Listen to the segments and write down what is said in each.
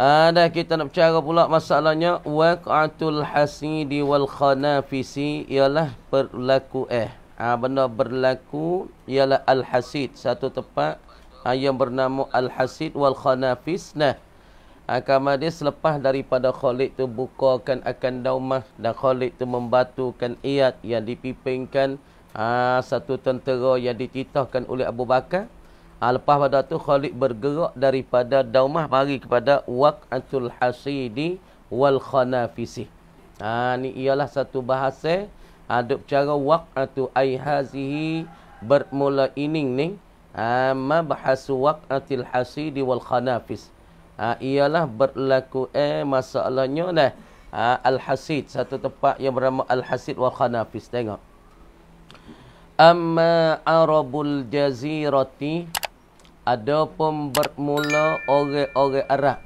Ada ah, kita nak bercara pula masalahnya waqatul hasidi wal khanafisi ialah berlaku eh. Ha, benda berlaku ialah al hasid satu tempat ha, yang bernama al hasid wal khanafis nah. Ha, kama selepas daripada Khalid tu bukakan akan daumah dan Khalid tu membatukan iat yang dipimpinkan ha, satu tentera yang dititahkan oleh Abu Bakar Ha, lepas pada tu Khalid bergerak daripada Daumah mari kepada Waq'atul Hasidi wal Khanafisi. Ha ni ialah satu bahasa ada ha, cara waqatu ai hazihi bermula ini ni ha mabhas waqatil hasidi wal khanafis. Ha ialah berlaku eh masalahnya dah ha, al hasid satu tempat yang bernama al hasid wal khanafis tengok. Amma Arabul Jazirati ada pun bermula orang-orang Arab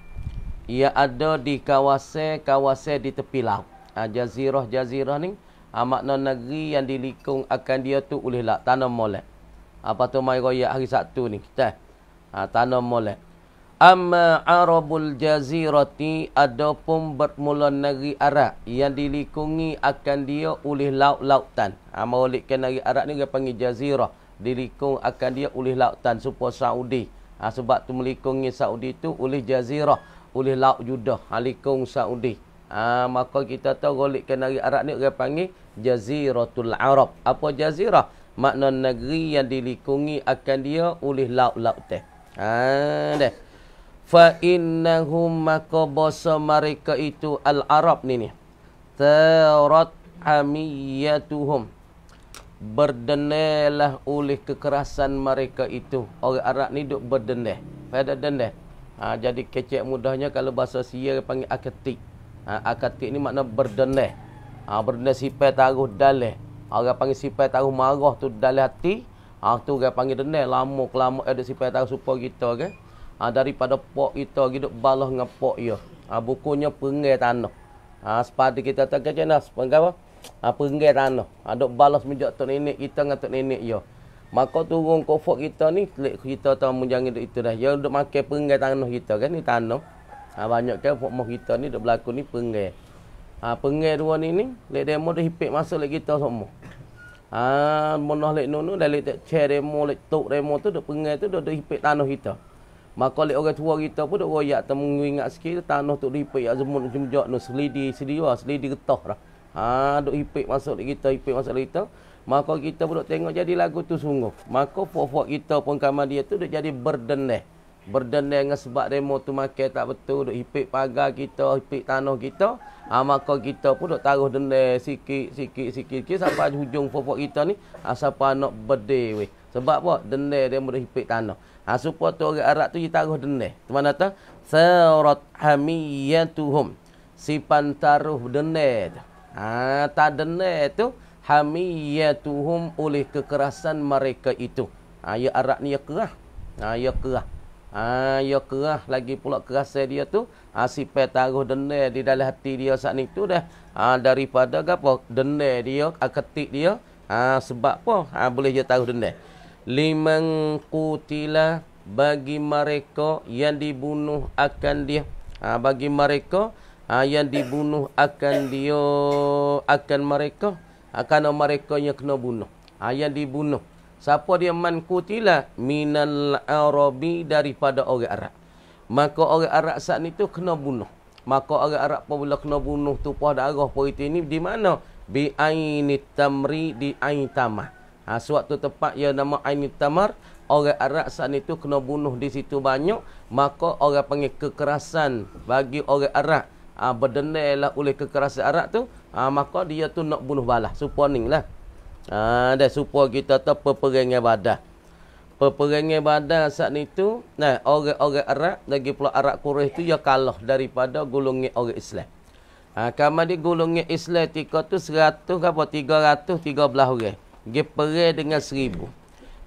ia ada di kawasan-kawasan di tepi laut ha, jazirah-jazirah ni ha, makna negeri yang dilikung akan dia tu oleh lak tanah molek apa ha, tu mai royak hari Sabtu ni kita ha, tanah molek amma arabul jazirati adapun bermula negeri Arab yang dilikungi akan dia oleh laut-lautan ha, molek negeri Arab ni dia panggil jazirah dilikung akan dia oleh lautan supaya Saudi. Ha, sebab tu melikungi Saudi tu oleh jazirah, oleh laut Judah, ha, Saudi. Ha, maka kita tahu golik kenari Arab ni orang panggil Jaziratul Arab. Apa jazirah? Makna negeri yang dilikungi akan dia oleh laut-laut teh. Ha, deh. Fa innahum maka mereka itu Al-Arab ni ni. Tarat amiyatuhum. Berdenelah oleh kekerasan mereka itu orang Arab ni duk berdenai pada denai ha, jadi kecek mudahnya kalau bahasa sia panggil akatik ha, akatik ni makna berdenai ha, berdenai sipai taruh dalih orang panggil sipai taruh marah tu dalih hati ha, tu orang panggil denai lama kelama ada sipai taruh supa kita kan ha, daripada pok kita duk balah dengan pok ya ha, bukunya pengai tanah ha, sepada kita tak kecek nah apa ha, Peringgir tanah Ada balas menjak Tok Nenek kita dengan Tok Nenek ya Maka turun kofok kita ni Kita tahu menjangin duk itu dah Ya duk makan peringgir tanah kita kan ni tanah ha, Banyak kan fok moh kita ni duk berlaku ni peringgir ha, Peringgir dua ni ni Lek demo dah hipik masuk lek kita semua Ha, Menuh lek nunu dah lek tak cair demo lek tuk demo tu Duk peringgir tu duk, duk hipik tanah kita Maka oleh orang tua kita pun dok royak temu ingat sikit tanah tu ripai azmun jemjak nu selidi sedia selidi getah lah ha, duk hipik masuk kita, hipik masuk kita. Maka kita pun tengok jadi lagu tu sungguh. Maka fuak-fuak kita pun kamar dia tu duk jadi berdenah. Berdenah dengan sebab demo tu makan tak betul. Duk hipik pagar kita, hipik tanah kita. Ha, maka kita pun duk taruh denah sikit, sikit, sikit, sikit. Sampai hujung fuak-fuak kita ni. Ha, siapa nak weh. Sebab apa? Denah dia mula hipik tanah. Ha, supaya tu orang Arab tu dia taruh denah. Mana tu? Sarat hamiyatuhum. Si pantaruh denah Ha, tak dengar tu hamiyatuhum oleh kekerasan mereka itu. Ha, ya Arab ni ya kerah. Ha, ya kerah. Ha, ya kerah lagi pula kerasa dia tu. Ha, sifat taruh dengar di dalam hati dia saat ni tu dah. Ha, daripada apa? Dengar dia, aketik ha, dia. Ha, sebab apa? Ha, boleh dia taruh dengar. Liman kutila bagi mereka yang dibunuh akan dia. Ha, bagi mereka ha, yang dibunuh akan dia akan mereka akan mereka yang kena bunuh ha, yang dibunuh siapa dia man kutila minal arabi daripada orang Arab maka orang Arab saat ni tu kena bunuh maka orang Arab apabila kena bunuh tu tumpah darah perita ini di mana bi aini tamri di ain tamah ah, ha, suatu tempat yang nama aini tamar orang Arab saat itu kena bunuh di situ banyak maka orang panggil kekerasan bagi orang Arab uh, lah oleh kekerasan Arab tu uh, maka dia tu nak bunuh balah supaya ninglah ah uh, dan supaya kita tahu peperangan badah peperangan badah saat ni tu nah orang-orang Arab lagi pula Arab Quraisy tu ya kalah daripada golongan orang Islam ah uh, kama di gulungnya Islam tika tu seratus, tiga ratus, tiga belah orang dia perang dengan seribu.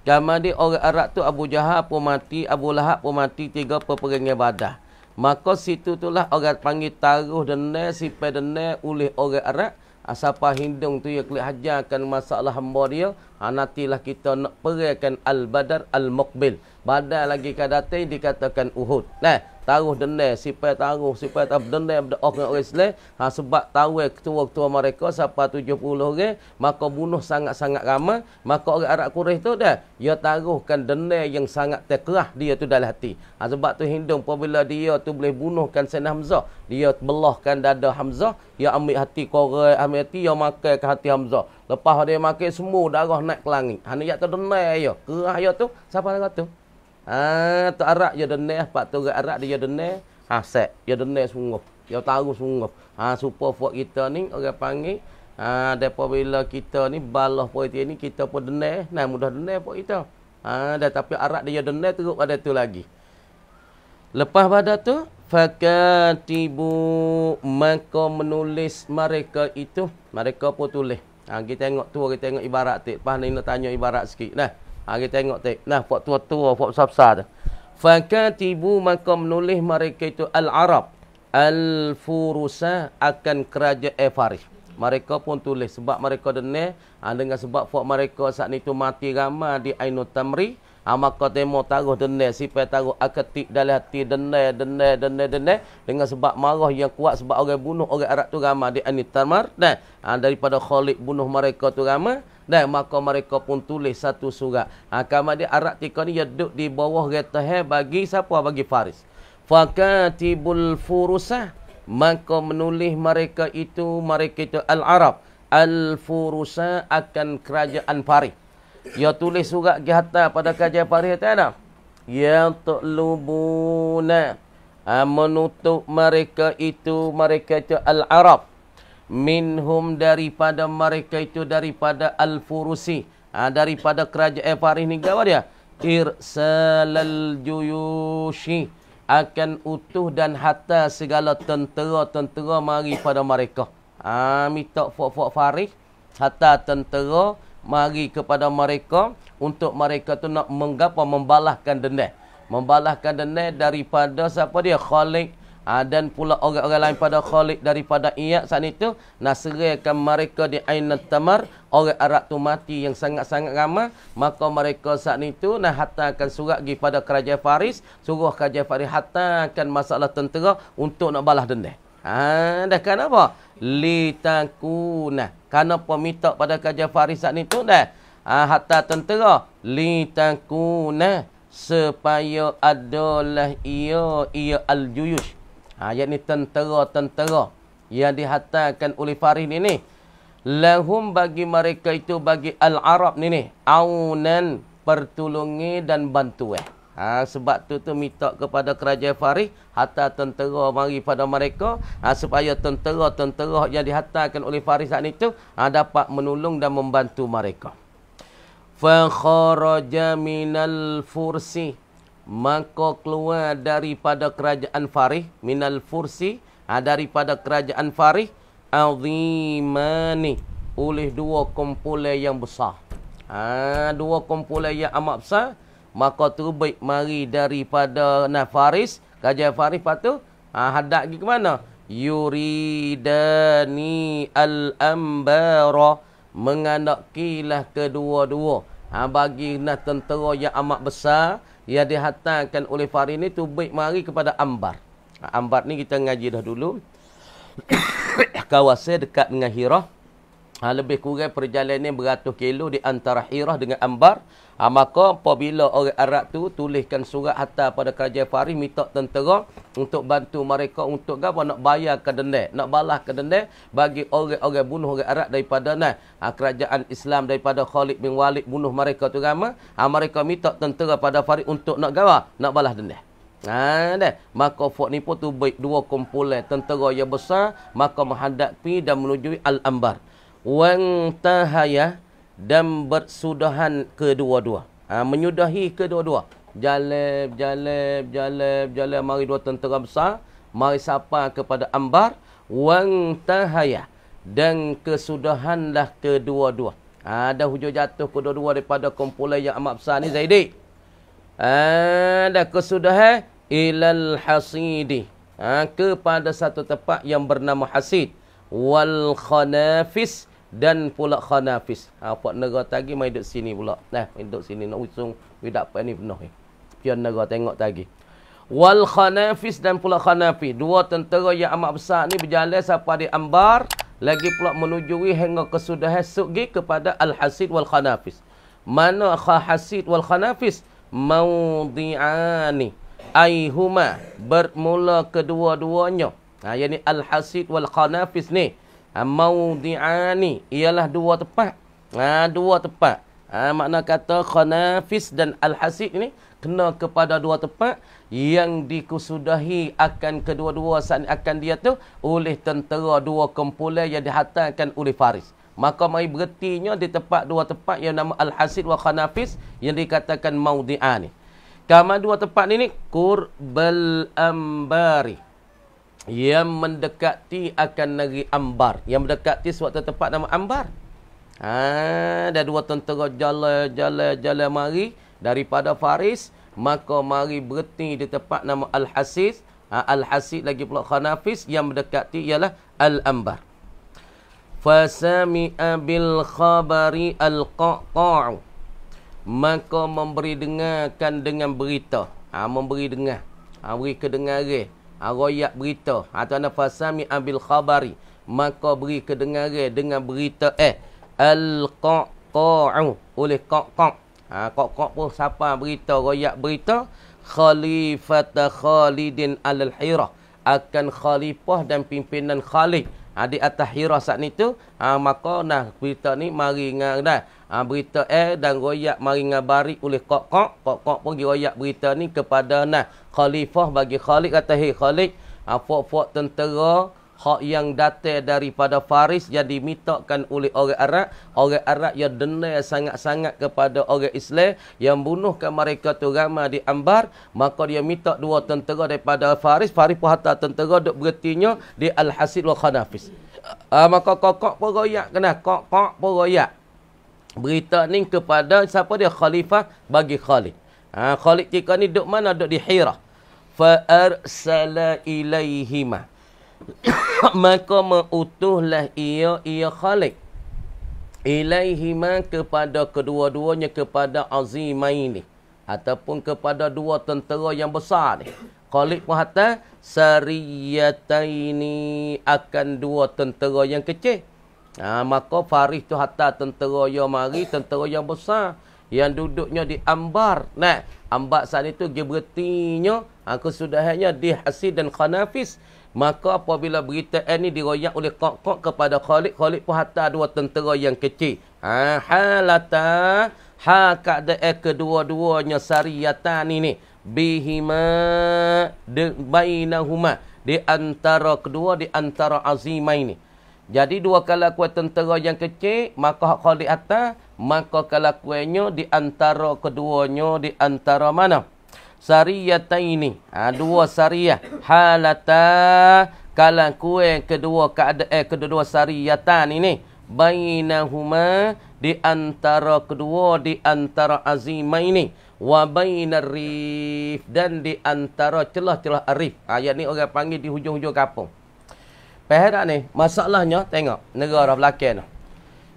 kama di orang Arab tu Abu Jahal pun mati Abu Lahab pun mati tiga peperangan badah Maka situ itulah orang panggil taruh dene sipai dene oleh orang Arab. Asapa hindung tu ya kelih hajarkan masalah hamba dia. Ha, nantilah kita nak perayakan Al-Badar Al-Muqbil. Badar lagi kadatai dikatakan Uhud. Nah, taruh dendam sipai taruh sipai tak dendam pada orang orang Islam ha sebab tahu ketua-ketua mereka siapa 70 orang maka bunuh sangat-sangat ramai maka orang Arab Quraisy tu dah dia taruhkan dendam yang sangat terkerah dia tu dalam hati ha sebab tu hindung apabila dia tu boleh bunuhkan Sayyidina Hamzah dia belahkan dada Hamzah dia ambil hati korai ambil hati dia makan ke hati Hamzah lepas dia makan semua darah naik ke langit ha ni yak terdenai ya kerah ya tu siapa kata tu Ah, tu arak ya deneh, pak tu arak dia ya dene, hasek, ya deneh sungguh, ya tahu sungguh. Ha, supaya buat kita ni, orang panggil, ha, depa bila kita ni, balah poin ini, kita pun deneh, nah mudah deneh buat kita. Ha, dah, tapi arak dia ya deneh teruk pada tu lagi. Lepas pada tu, fakatibu maka menulis mereka itu, mereka pun tulis. Ha, kita tengok tu, kita tengok ibarat tu. Lepas ni nak tanya ibarat sikit. Dah. Ha, kita tengok tadi. Nah, puak tua-tua, puak besar-besar tu. Fakatibu maka menulis mereka itu Al-Arab. Al-Furusa akan kerajaan Efarih. Eh, mereka pun tulis. Sebab mereka dengar. Ha, ah, dengan sebab puak mereka saat itu mati ramah di Ainu Tamri. Ha, maka temo taruh dengar. Sipai taruh akatik dalam hati. Dengar, dengar, dengar, dengar. Dengan sebab marah yang kuat. Sebab orang bunuh orang Arab tu ramah di Ainu Tamar. Dan ha, daripada Khalid bunuh mereka tu ramah dan maka mereka pun tulis satu surat ha kamat dia arab tika ni duduk di bawah getah bagi siapa bagi faris fakatibul furusah maka menulis mereka itu mereka itu al arab al furusah akan kerajaan faris ya tulis surat ke pada kerajaan faris tanda ya tulubuna ha, menutup mereka itu mereka itu al arab minhum daripada mereka itu daripada al-furusi ha, daripada kerajaan Faris ni gawa dia irsalal juyushi akan utuh dan hatta segala tentera-tentera mari pada mereka ha minta fuak-fuak Faris hatta tentera mari kepada mereka untuk mereka tu nak menggapa membalahkan dendam membalahkan dendam daripada siapa dia Khalid ha, dan pula orang-orang lain pada Khalid daripada Iyak saat itu nasrakan mereka di Ainat Tamar orang Arab tu mati yang sangat-sangat ramah maka mereka saat itu nak hantarkan surat pergi pada kerajaan Faris suruh kerajaan Faris hantarkan masalah tentera untuk nak balas dendam ha, dah kan apa litakuna kerana peminta pada kerajaan Faris saat itu dah ha, hatta tentera litakuna supaya adalah ia ia al-juyush Ha, yang ni tentera-tentera yang dihantarkan oleh Farih ni ni. Lahum bagi mereka itu bagi Al-Arab ni ni. Aunan pertolongi dan bantu eh. Ha, sebab tu tu minta kepada kerajaan Farih. Hatta tentera mari pada mereka. Ha, supaya tentera-tentera yang dihantarkan oleh Farih saat itu Ha, dapat menolong dan membantu mereka. Fakharaja minal fursih maka keluar daripada kerajaan Farih minal fursi ha, daripada kerajaan Farih azimani oleh dua kumpulan yang besar ha, dua kumpulan yang amat besar maka tu baik mari daripada Nafaris kerajaan Farih patu ha, hadap pergi ke mana yuridani al-ambara mengandakilah kedua-dua ha, bagi nah tentera yang amat besar yang dihatakan oleh Fahri ni tu baik mari kepada Ambar. Ha, Ambar ni kita ngaji dah dulu. Kawasan dekat dengan Hirah. Ha, lebih kurang perjalanan beratus kilo di antara Hirah dengan Ambar. Ha, maka apabila orang Arab tu tuliskan surat harta pada kerajaan Faris minta tentera untuk bantu mereka untuk apa nak bayar ke kedendai, nak balas kedendai bagi orang-orang bunuh orang Arab daripada nah ha, kerajaan Islam daripada Khalid bin Walid bunuh mereka tu gama, ha, ah, mereka minta tentera pada Faris untuk nak gawa, nak balas dendai. Ha, dah. Maka Fok ni pun tu baik dua kumpulan tentera yang besar Maka menghadapi dan menuju Al-Ambar Wang tahaya dan bersudahan kedua-dua. Ha, menyudahi kedua-dua. Jalib, jalib, jalib, jalib. Mari dua tentera besar. Mari sapa kepada ambar. Wang tahaya Dan kesudahanlah kedua-dua. Ha, ada hujung jatuh kedua-dua daripada kumpulan yang amat besar ni Zaidi. Ha, ada kesudahan. Ilal hasidi. Ha, kepada satu tempat yang bernama hasid. Wal khanafis dan pula khanafis. Ha, ah, Pak negara tadi main duduk sini pula. Nah, eh, main duduk sini nak usung. Kita dapat ni penuh ni. Pian negara tengok tadi. Wal khanafis dan pula khanafi, Dua tentera yang amat besar ni berjalan sampai di ambar. Lagi pula menujui hingga kesudahan sugi kepada Al-Hasid wal khanafis. Mana Al-Hasid wal khanafis? Maudi'ani. Aihuma. Bermula kedua-duanya. Ha, ah, yang Al-Hasid wal khanafis ni. Maudi'ani Ialah dua tempat ha, Dua tempat ha, Makna kata Khonafis dan Al-Hasid ini Kena kepada dua tempat Yang dikusudahi akan kedua-dua Akan dia tu Oleh tentera dua kumpulan Yang dihatakan oleh Faris Maka mari bertinya di tempat dua tempat Yang nama Al-Hasid wa Khonafis Yang dikatakan Maudi'ani Kamu dua tempat ini Kurbal Ambari yang mendekati akan negeri Ambar yang mendekati suatu tempat nama Ambar ha ada dua tentera jalan-jalan-jalan mari daripada Faris maka mari berhenti di tempat nama Al-Hasis ha, Al-Hasid lagi pula Khanafis yang mendekati ialah Al-Ambar fasami'a bil khabari al-qaqa'u maka memberi dengarkan dengan berita ha, memberi dengar ha, beri kedengaran royak berita atau ana fasami ambil khabari maka beri kedengaran dengan berita eh al qaqau oleh qaqaq ha qaqaq pun siapa berita royak berita khalifat khalidin al hirah akan khalifah dan pimpinan khalid adik at-tahira saat ni tu ha maka nah berita ni mari ngan dah ha, berita air dan royak mari ngan bari oleh kok-kok kok-kok pergi royak berita ni kepada nah khalifah bagi khalik at-tahir Khalid fok ha, fuak-fuak tentera hak yang datang daripada Faris yang dimintakan oleh orang Arab orang Arab yang dendam sangat-sangat kepada orang Islam yang bunuhkan mereka tu ramai di Ambar maka dia minta dua tentera daripada Faris Faris pun hantar tentera duk bertinya di Al-Hasid wa Khanafis uh, maka kokok pun royak kena kokok pun royak berita ni kepada siapa dia khalifah bagi Khalid ha, Khalid tika ni duk mana duk di Hira fa arsala maka mengutuhlah ia ia khalik ilaihima kepada kedua-duanya kepada azimaini ataupun kepada dua tentera yang besar ni khalik pun hatta sariyataini akan dua tentera yang kecil ha, maka farih tu kata tentera yang mari tentera yang besar yang duduknya di ambar nah ambar saat itu aku sudah hanya di hasid dan khanafis Maka apabila berita ini diroyak oleh kok-kok kepada Khalid, Khalid pun hantar dua tentera yang kecil. Ha, halata ha kada kedua-duanya sariyatan ini bihima de bainahuma di antara kedua di antara azima ini. Jadi dua kala kuat tentera yang kecil maka Khalid hantar maka kala kuenya di antara keduanya di antara mana? sariyataini. Ha, dua sariyah. Halata kalang kue kedua keada, eh, kedua sariyatan ini. Bainahuma di antara kedua di antara azimah ini. Wa bainar rif dan di antara celah-celah arif. Ayat ha, ni orang panggil di hujung-hujung kapung. Pahera ni, masalahnya, tengok, negara belakang ni.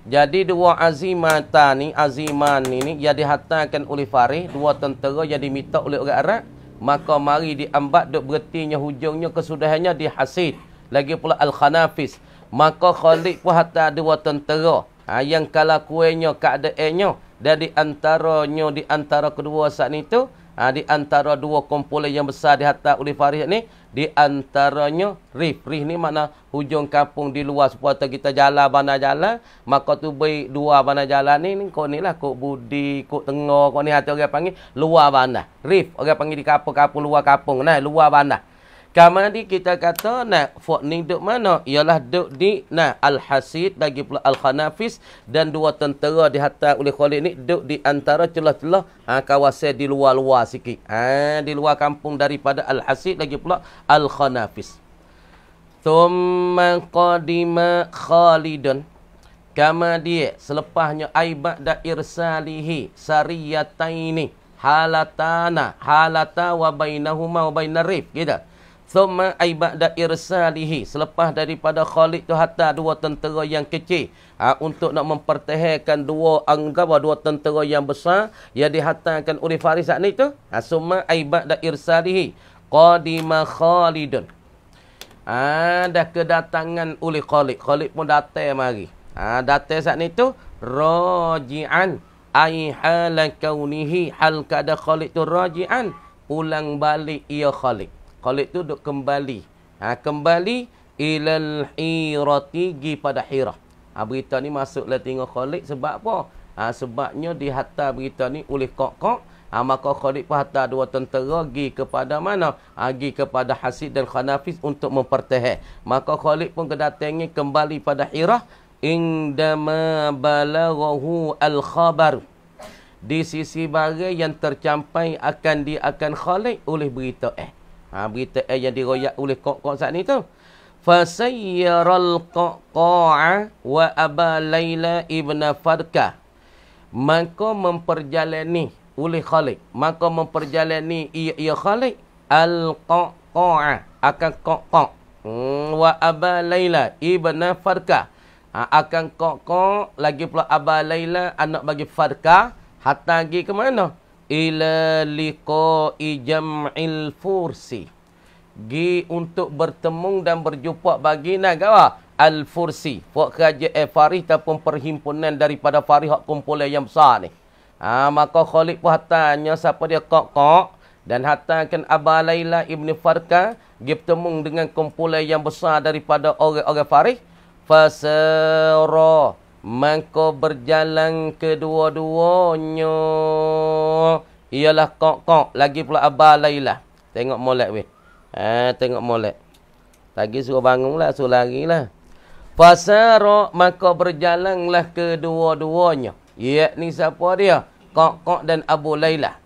Jadi dua azimatan ni, aziman ni ni yang dihantarkan oleh Farih, dua tentera jadi diminta oleh orang Arab, maka mari diambat duk bertinya hujungnya kesudahannya di Hasid. Lagi pula Al-Khanafis. Maka Khalid pun hantar dua tentera ha, yang kalah kuenya keadaannya enyo dari antaranya di antara kedua saat itu, ha, Di antara dua kumpulan yang besar di hatta oleh farih ni Di antaranya Rif Rif ni makna hujung kampung di luar Supaya kita jalan bandar jalan Maka tu baik dua bandar jalan ni, ni Kok ni lah, kok budi, kok tengok Kok ni hati orang panggil luar bandar Rif, orang panggil di kapung-kapung luar kapung Nah, luar bandar kamu ni kita kata nak fuk ni duk mana? Ialah duk di nah Al-Hasid lagi pula Al-Khanafis dan dua tentera dihantar oleh Khalid ni duk di antara celah-celah ha, kawasan di luar-luar sikit. Ha, di luar kampung daripada Al-Hasid lagi pula Al-Khanafis. Thumma qadima Khalidun. Kama dia selepasnya aibak da irsalihi sariyataini halatana halata wa bainahuma wa bainarif. Gitu. Thumma aibada irsalihi. Selepas daripada Khalid tu hatta dua tentera yang kecil. Ha, untuk nak mempertahankan dua anggawa, dua tentera yang besar. Yang dihatakan oleh Faris saat ni tu. Ha, Thumma aibada irsalihi. Qadima Khalidun. Ada ha, kedatangan oleh Khalid. Khalid pun datang mari. Ha, datang saat ni tu. Raji'an. Aihala kaunihi. Hal kada Khalid tu raji'an. ulang balik ia Khalid. Khalid tu duk kembali. Ha, kembali ilal hirati gi pada hirah. Ha, berita ni masuklah tengok Khalid sebab apa? Ha, sebabnya dihantar berita ni oleh kok-kok. Ha, maka Khalid pun hantar dua tentera pergi kepada mana? Ha, pergi kepada Hasid dan Khanafis untuk mempertahir. Maka Khalid pun kedatangi kembali pada Hirah. Indama balagahu al-khabar. Di sisi barang yang tercampai akan diakan Khalid oleh berita eh. Ha, berita eh, yang diroyak oleh kok-kok saat ni tu. Fasayyaral qaqa'a wa aba layla ibn farka. Maka memperjalani oleh Khalik. Maka memperjalani ia, ia Khalik. Al qaqa'a akan kok Hmm, wa aba layla ibn farka. Ha, akan kok-kok lagi pula aba layla anak bagi farka. Hatta lagi ke mana? ila liqa'i jam'il fursi. Gi untuk bertemu dan berjumpa bagi negara Al-Fursi. Puak kerja eh, Farih ataupun perhimpunan daripada Farih hak kumpulan yang besar ni. Ha, maka Khalid pun hatanya siapa dia kok-kok. Dan hatakan Abah Laila Ibn Farka. Gi bertemu dengan kumpulan yang besar daripada orang-orang Farih. Fasara. Maka berjalan kedua-duanya. Ialah kok-kok. Lagi pula abah lailah. Tengok molek weh. Ha, tengok molek. Lagi suruh bangun lah. Suruh lari lah. Fasara maka berjalanlah kedua-duanya. Ia ni siapa dia? Kok-kok dan Abu Lailah.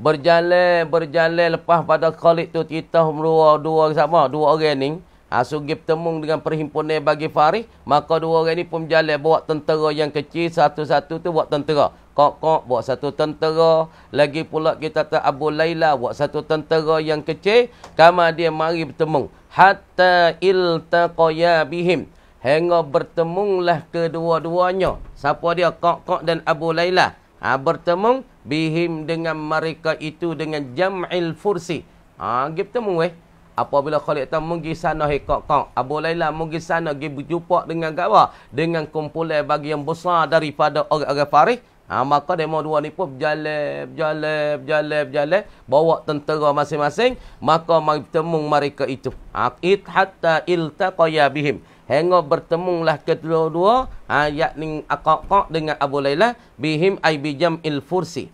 Berjalan, berjalan lepas pada Khalid tu. Kita dua dua sama Dua orang ni. Asu gip temung dengan perhimpunan bagi Farih. Maka dua orang ni pun berjalan. Bawa tentera yang kecil. Satu-satu tu buat tentera. Kok-kok buat satu tentera. Lagi pula kita tak Abu Laila. Buat satu tentera yang kecil. Kama dia mari bertemung. Hatta iltaqaya bihim. Hingga bertemunglah kedua-duanya. Siapa dia? Kok-kok dan Abu Laila. Ha, bertemung bihim dengan mereka itu. Dengan jam'il fursi. Ha, gip temung weh apabila Khalid tu pergi sana hekok kong Abu Laila pergi sana pergi berjumpa dengan gawa dengan kumpulan bagi yang besar daripada orang-orang Faris ha, maka demo dua ni pun berjalan berjalan berjalan berjalan bawa tentera masing-masing maka mari bertemu mereka itu ha, it hatta iltaqaya bihim Hingga bertemulah kedua-dua ayat ha, ni akak-akak dengan Abu Layla bihim ay bijam il fursi.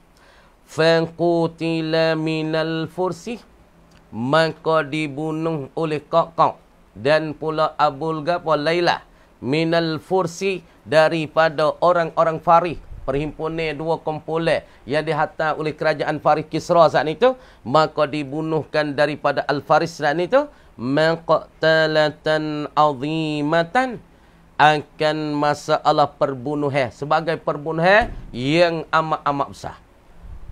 Fankutila minal fursi maka dibunuh oleh Qaqaq dan pula Abul Gapo Laila minal fursi daripada orang-orang Farih perhimpunan dua kumpulan yang dihantar oleh kerajaan Farih Kisra saat ni maka dibunuhkan daripada Al Faris saat ni tu maqtalatan azimatan akan masalah perbunuhan sebagai perbunuhan yang amat-amat besar.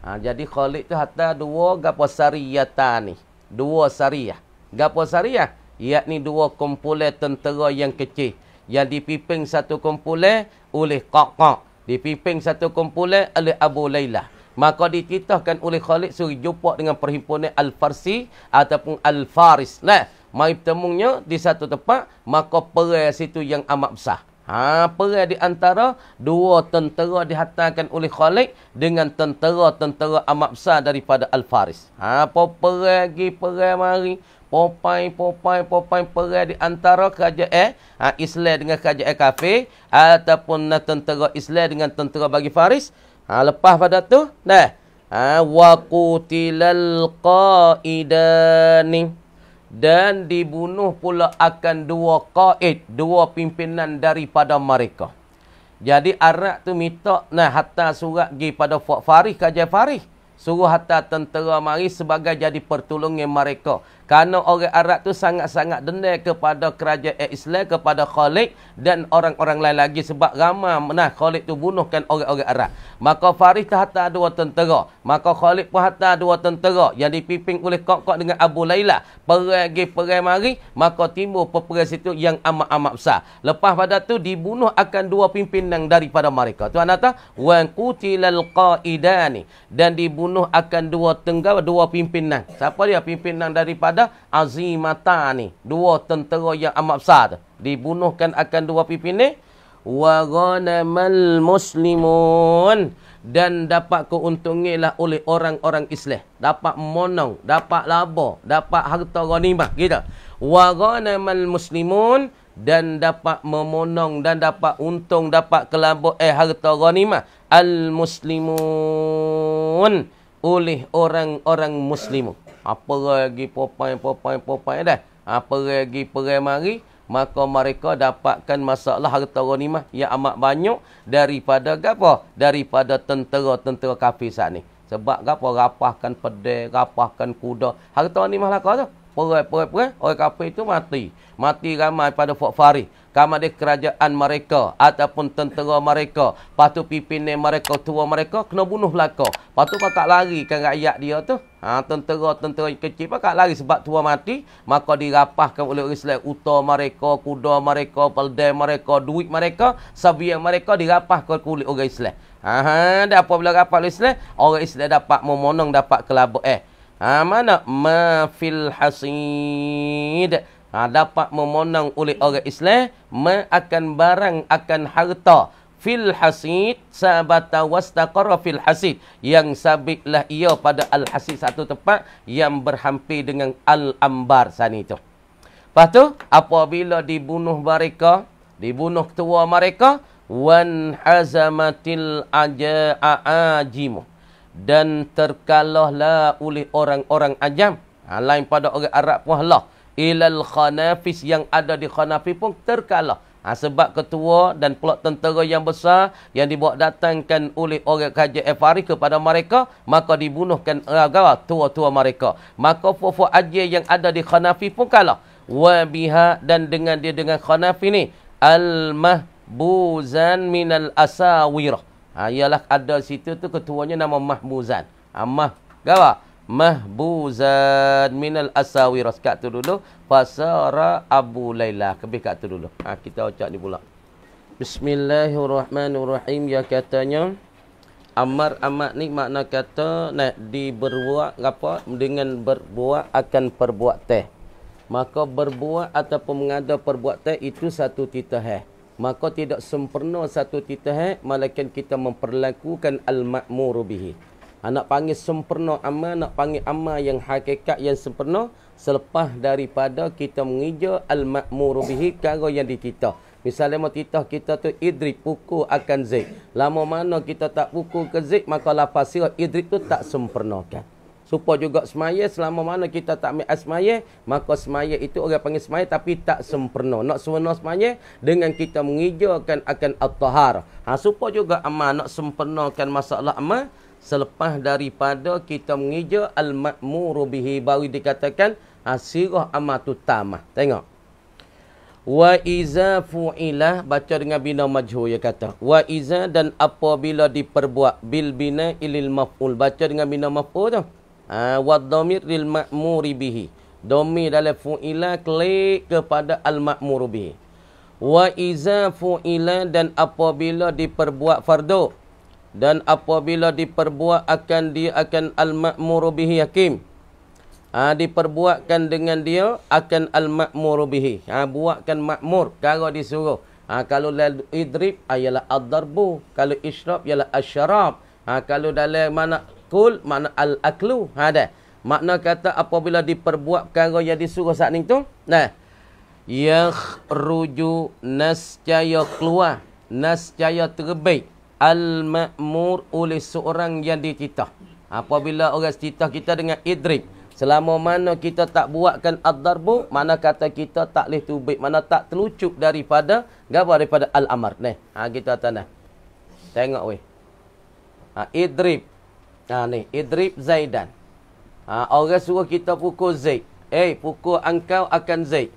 Ha, jadi Khalid tu hatta dua gapo sariyata ni dua syariah. Gapo syariah? Yakni dua kumpulan tentera yang kecil yang dipimpin satu kumpulan oleh Qaqaq, dipimpin satu kumpulan oleh Abu Layla. Maka dititahkan oleh Khalid suri jumpa dengan perhimpunan Al-Farsi ataupun Al-Faris. Nah, mai bertemunya di satu tempat, maka perang situ yang amat besar. Ha, apa di antara dua tentera dihantarkan oleh Khalid dengan tentera-tentera amat besar daripada Al-Faris. Ha, apa pergi pergi mari, popai popai popai pergi di antara kerajaan eh, ha, Islam dengan kerajaan kafir ataupun nah, tentera Islam dengan tentera bagi Faris. Ha, lepas pada tu, dah. Ha, wa qutilal qaidani dan dibunuh pula akan dua qaid dua pimpinan daripada mereka jadi arak tu minta nah hatta surat gi pada Fuad Farih Kajai Farih suruh hatta tentera mari sebagai jadi pertolongan mereka kerana orang Arab tu sangat-sangat dendam kepada kerajaan eh, Islam, kepada Khalid dan orang-orang lain lagi sebab ramai nah Khalid tu bunuhkan orang-orang Arab. Maka Faris hatta dua tentera, maka Khalid pun hatta dua tentera yang dipimpin oleh Kok-kok dengan Abu Laila. Perang pergi mari, maka timbul peperangan situ yang amat-amat besar. Lepas pada tu dibunuh akan dua pimpinan daripada mereka. Tuan kata, "Wan qutilal qaidani" dan dibunuh akan dua tenggawa, dua pimpinan. Siapa dia pimpinan daripada ada azimatani. Dua tentera yang amat besar tu. Dibunuhkan akan dua pimpin ni. Wa ghanamal muslimun. Dan dapat keuntungilah oleh orang-orang Islam. Dapat monong, dapat labor, dapat harta ghanimah. Gitu. Wa ghanamal muslimun. Dan dapat memonong dan dapat untung, dapat kelabur eh harta ghanimah. Al-muslimun. Oleh orang-orang muslimun. Apa lagi popai popai popai dah Apa lagi perai mari maka mereka dapatkan masalah harta ghanimah yang amat banyak daripada apa daripada tentera-tentera kafir saat ni sebab apa rapahkan pedai rapahkan kuda harta ghanimah lah kau tu perai-perai-perai orang kafir itu mati. Mati ramai pada Fort Farid. Kamu ada kerajaan mereka ataupun tentera mereka. Lepas tu pimpinan mereka, tua mereka kena bunuh belakang. Lepas tu pakak larikan rakyat dia tu. Ha, tentera-tentera kecil pakak lari sebab tua mati. Maka dirapahkan oleh Islam utama mereka, kuda mereka, peldai mereka, duit mereka. sabi yang mereka dirapahkan oleh orang Islam. Ha, ha, dia apa bila rapah oleh Islam? Orang Islam dapat memonong, dapat kelabuk eh. Ha, mana? Ma fil hasid. Ha, dapat memonang oleh orang Islam. Ma akan barang, akan harta. Fil hasid, sabata wastaqara fil hasid. Yang sabitlah ia pada al hasid satu tempat yang berhampir dengan al-ambar sana itu. Lepas tu, apabila dibunuh mereka, dibunuh ketua mereka, wan hazamatil aja'ajimu dan terkalahlah oleh orang-orang ajam ha, lain pada orang Arab pun lah ilal khanafis yang ada di khanafis pun terkalah ha, sebab ketua dan pelak tentera yang besar yang dibawa datangkan oleh orang kerja Afari kepada mereka maka dibunuhkan agar tua-tua mereka maka fufu ajir yang ada di khanafis pun kalah wabiha dan dengan dia dengan khanafis ni al mahbuzan minal asawirah Ha, ialah ada situ tu ketuanya nama Mahmuzan. Ha, mah, Mahmuzan min al asawi Kat tu dulu. Fasara Abu Layla. Kebih kat tu dulu. Ha, kita ucap ni pula. Bismillahirrahmanirrahim. Ya katanya. Amar amat ni makna kata nak diberbuat apa dengan berbuat akan perbuat teh. Maka berbuat ataupun mengada perbuat teh itu satu titah. Eh maka tidak sempurna satu titah, eh, malakan kita memperlakukan al-ma'mur bihi anak ah, panggil sempurna amal nak panggil amal yang hakikat yang sempurna selepas daripada kita mengija al-ma'mur bihi yang dikita Misalnya mau titah kita tu idrib pukul akan zik. Lama mana kita tak pukul ke zik maka lafaz sirah idrib tu tak sempurnakan. Supa juga semaya selama mana kita tak ambil asmaya, maka semaya itu orang panggil semaya tapi tak sempurna. Nak sempurna semaya dengan kita mengijakan akan at-tahar. Ha, supa juga amal nak sempurna kan masalah amal selepas daripada kita mengija al-ma'muru baru dikatakan asirah ha, amal tu tamah. Tengok. Wa iza fu'ila baca dengan bina majhul ya kata. Wa iza dan apabila diperbuat bil bina ilil maf'ul baca dengan bina maf'ul tu. Ha, wa dhamir lil ma'muri bihi dhammi dalam fu'ila klik kepada al ma'mur bihi wa iza fu'ila dan apabila diperbuat fardu dan apabila diperbuat akan dia akan al ma'mur bihi hakim ha, diperbuatkan dengan dia akan al ma'mur bihi ha, buatkan makmur kalau disuruh ha, kalau lal idrib ha, ialah ad-darbu kalau isyrab ialah asyrab ha, kalau dalam mana akul makna al aklu ha dah makna kata apabila diperbuat perkara yang disuruh saat ni tu nah yakhruju nascaya keluar nascaya terbaik al ma'mur oleh seorang yang dititah apabila orang titah kita dengan idrik selama mana kita tak buatkan ad-darbu mana kata kita tak leh tubik mana tak telucuk daripada gapo daripada al amar nah ha kita tanda tengok weh Ha, idrib Ha ni Idrib Zaidan. Ha orang suruh kita pukul Zaid. Eh pukul engkau akan Zaid.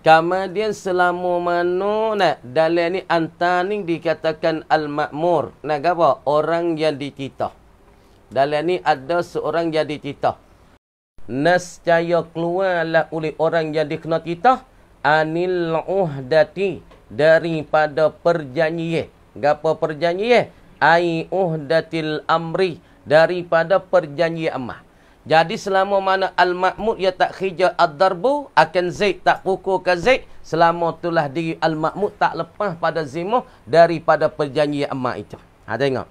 Kemudian selama mana nak dalam ni antani dikatakan al makmur. Nak apa? Orang yang dititah. Dalam ni ada seorang yang dititah. Nascaya keluarlah oleh orang yang dikena titah. Anil uhdati daripada perjanjian. Gapa perjanjian? Ai uhdatil amri daripada perjanjian amah. Jadi selama mana Al-Ma'mud ya tak khijal Ad-Darbu, akan Zaid tak pukul ke Zaid, selama itulah diri Al-Ma'mud tak lepas pada Zimuh daripada perjanjian amah itu. Ha, tengok.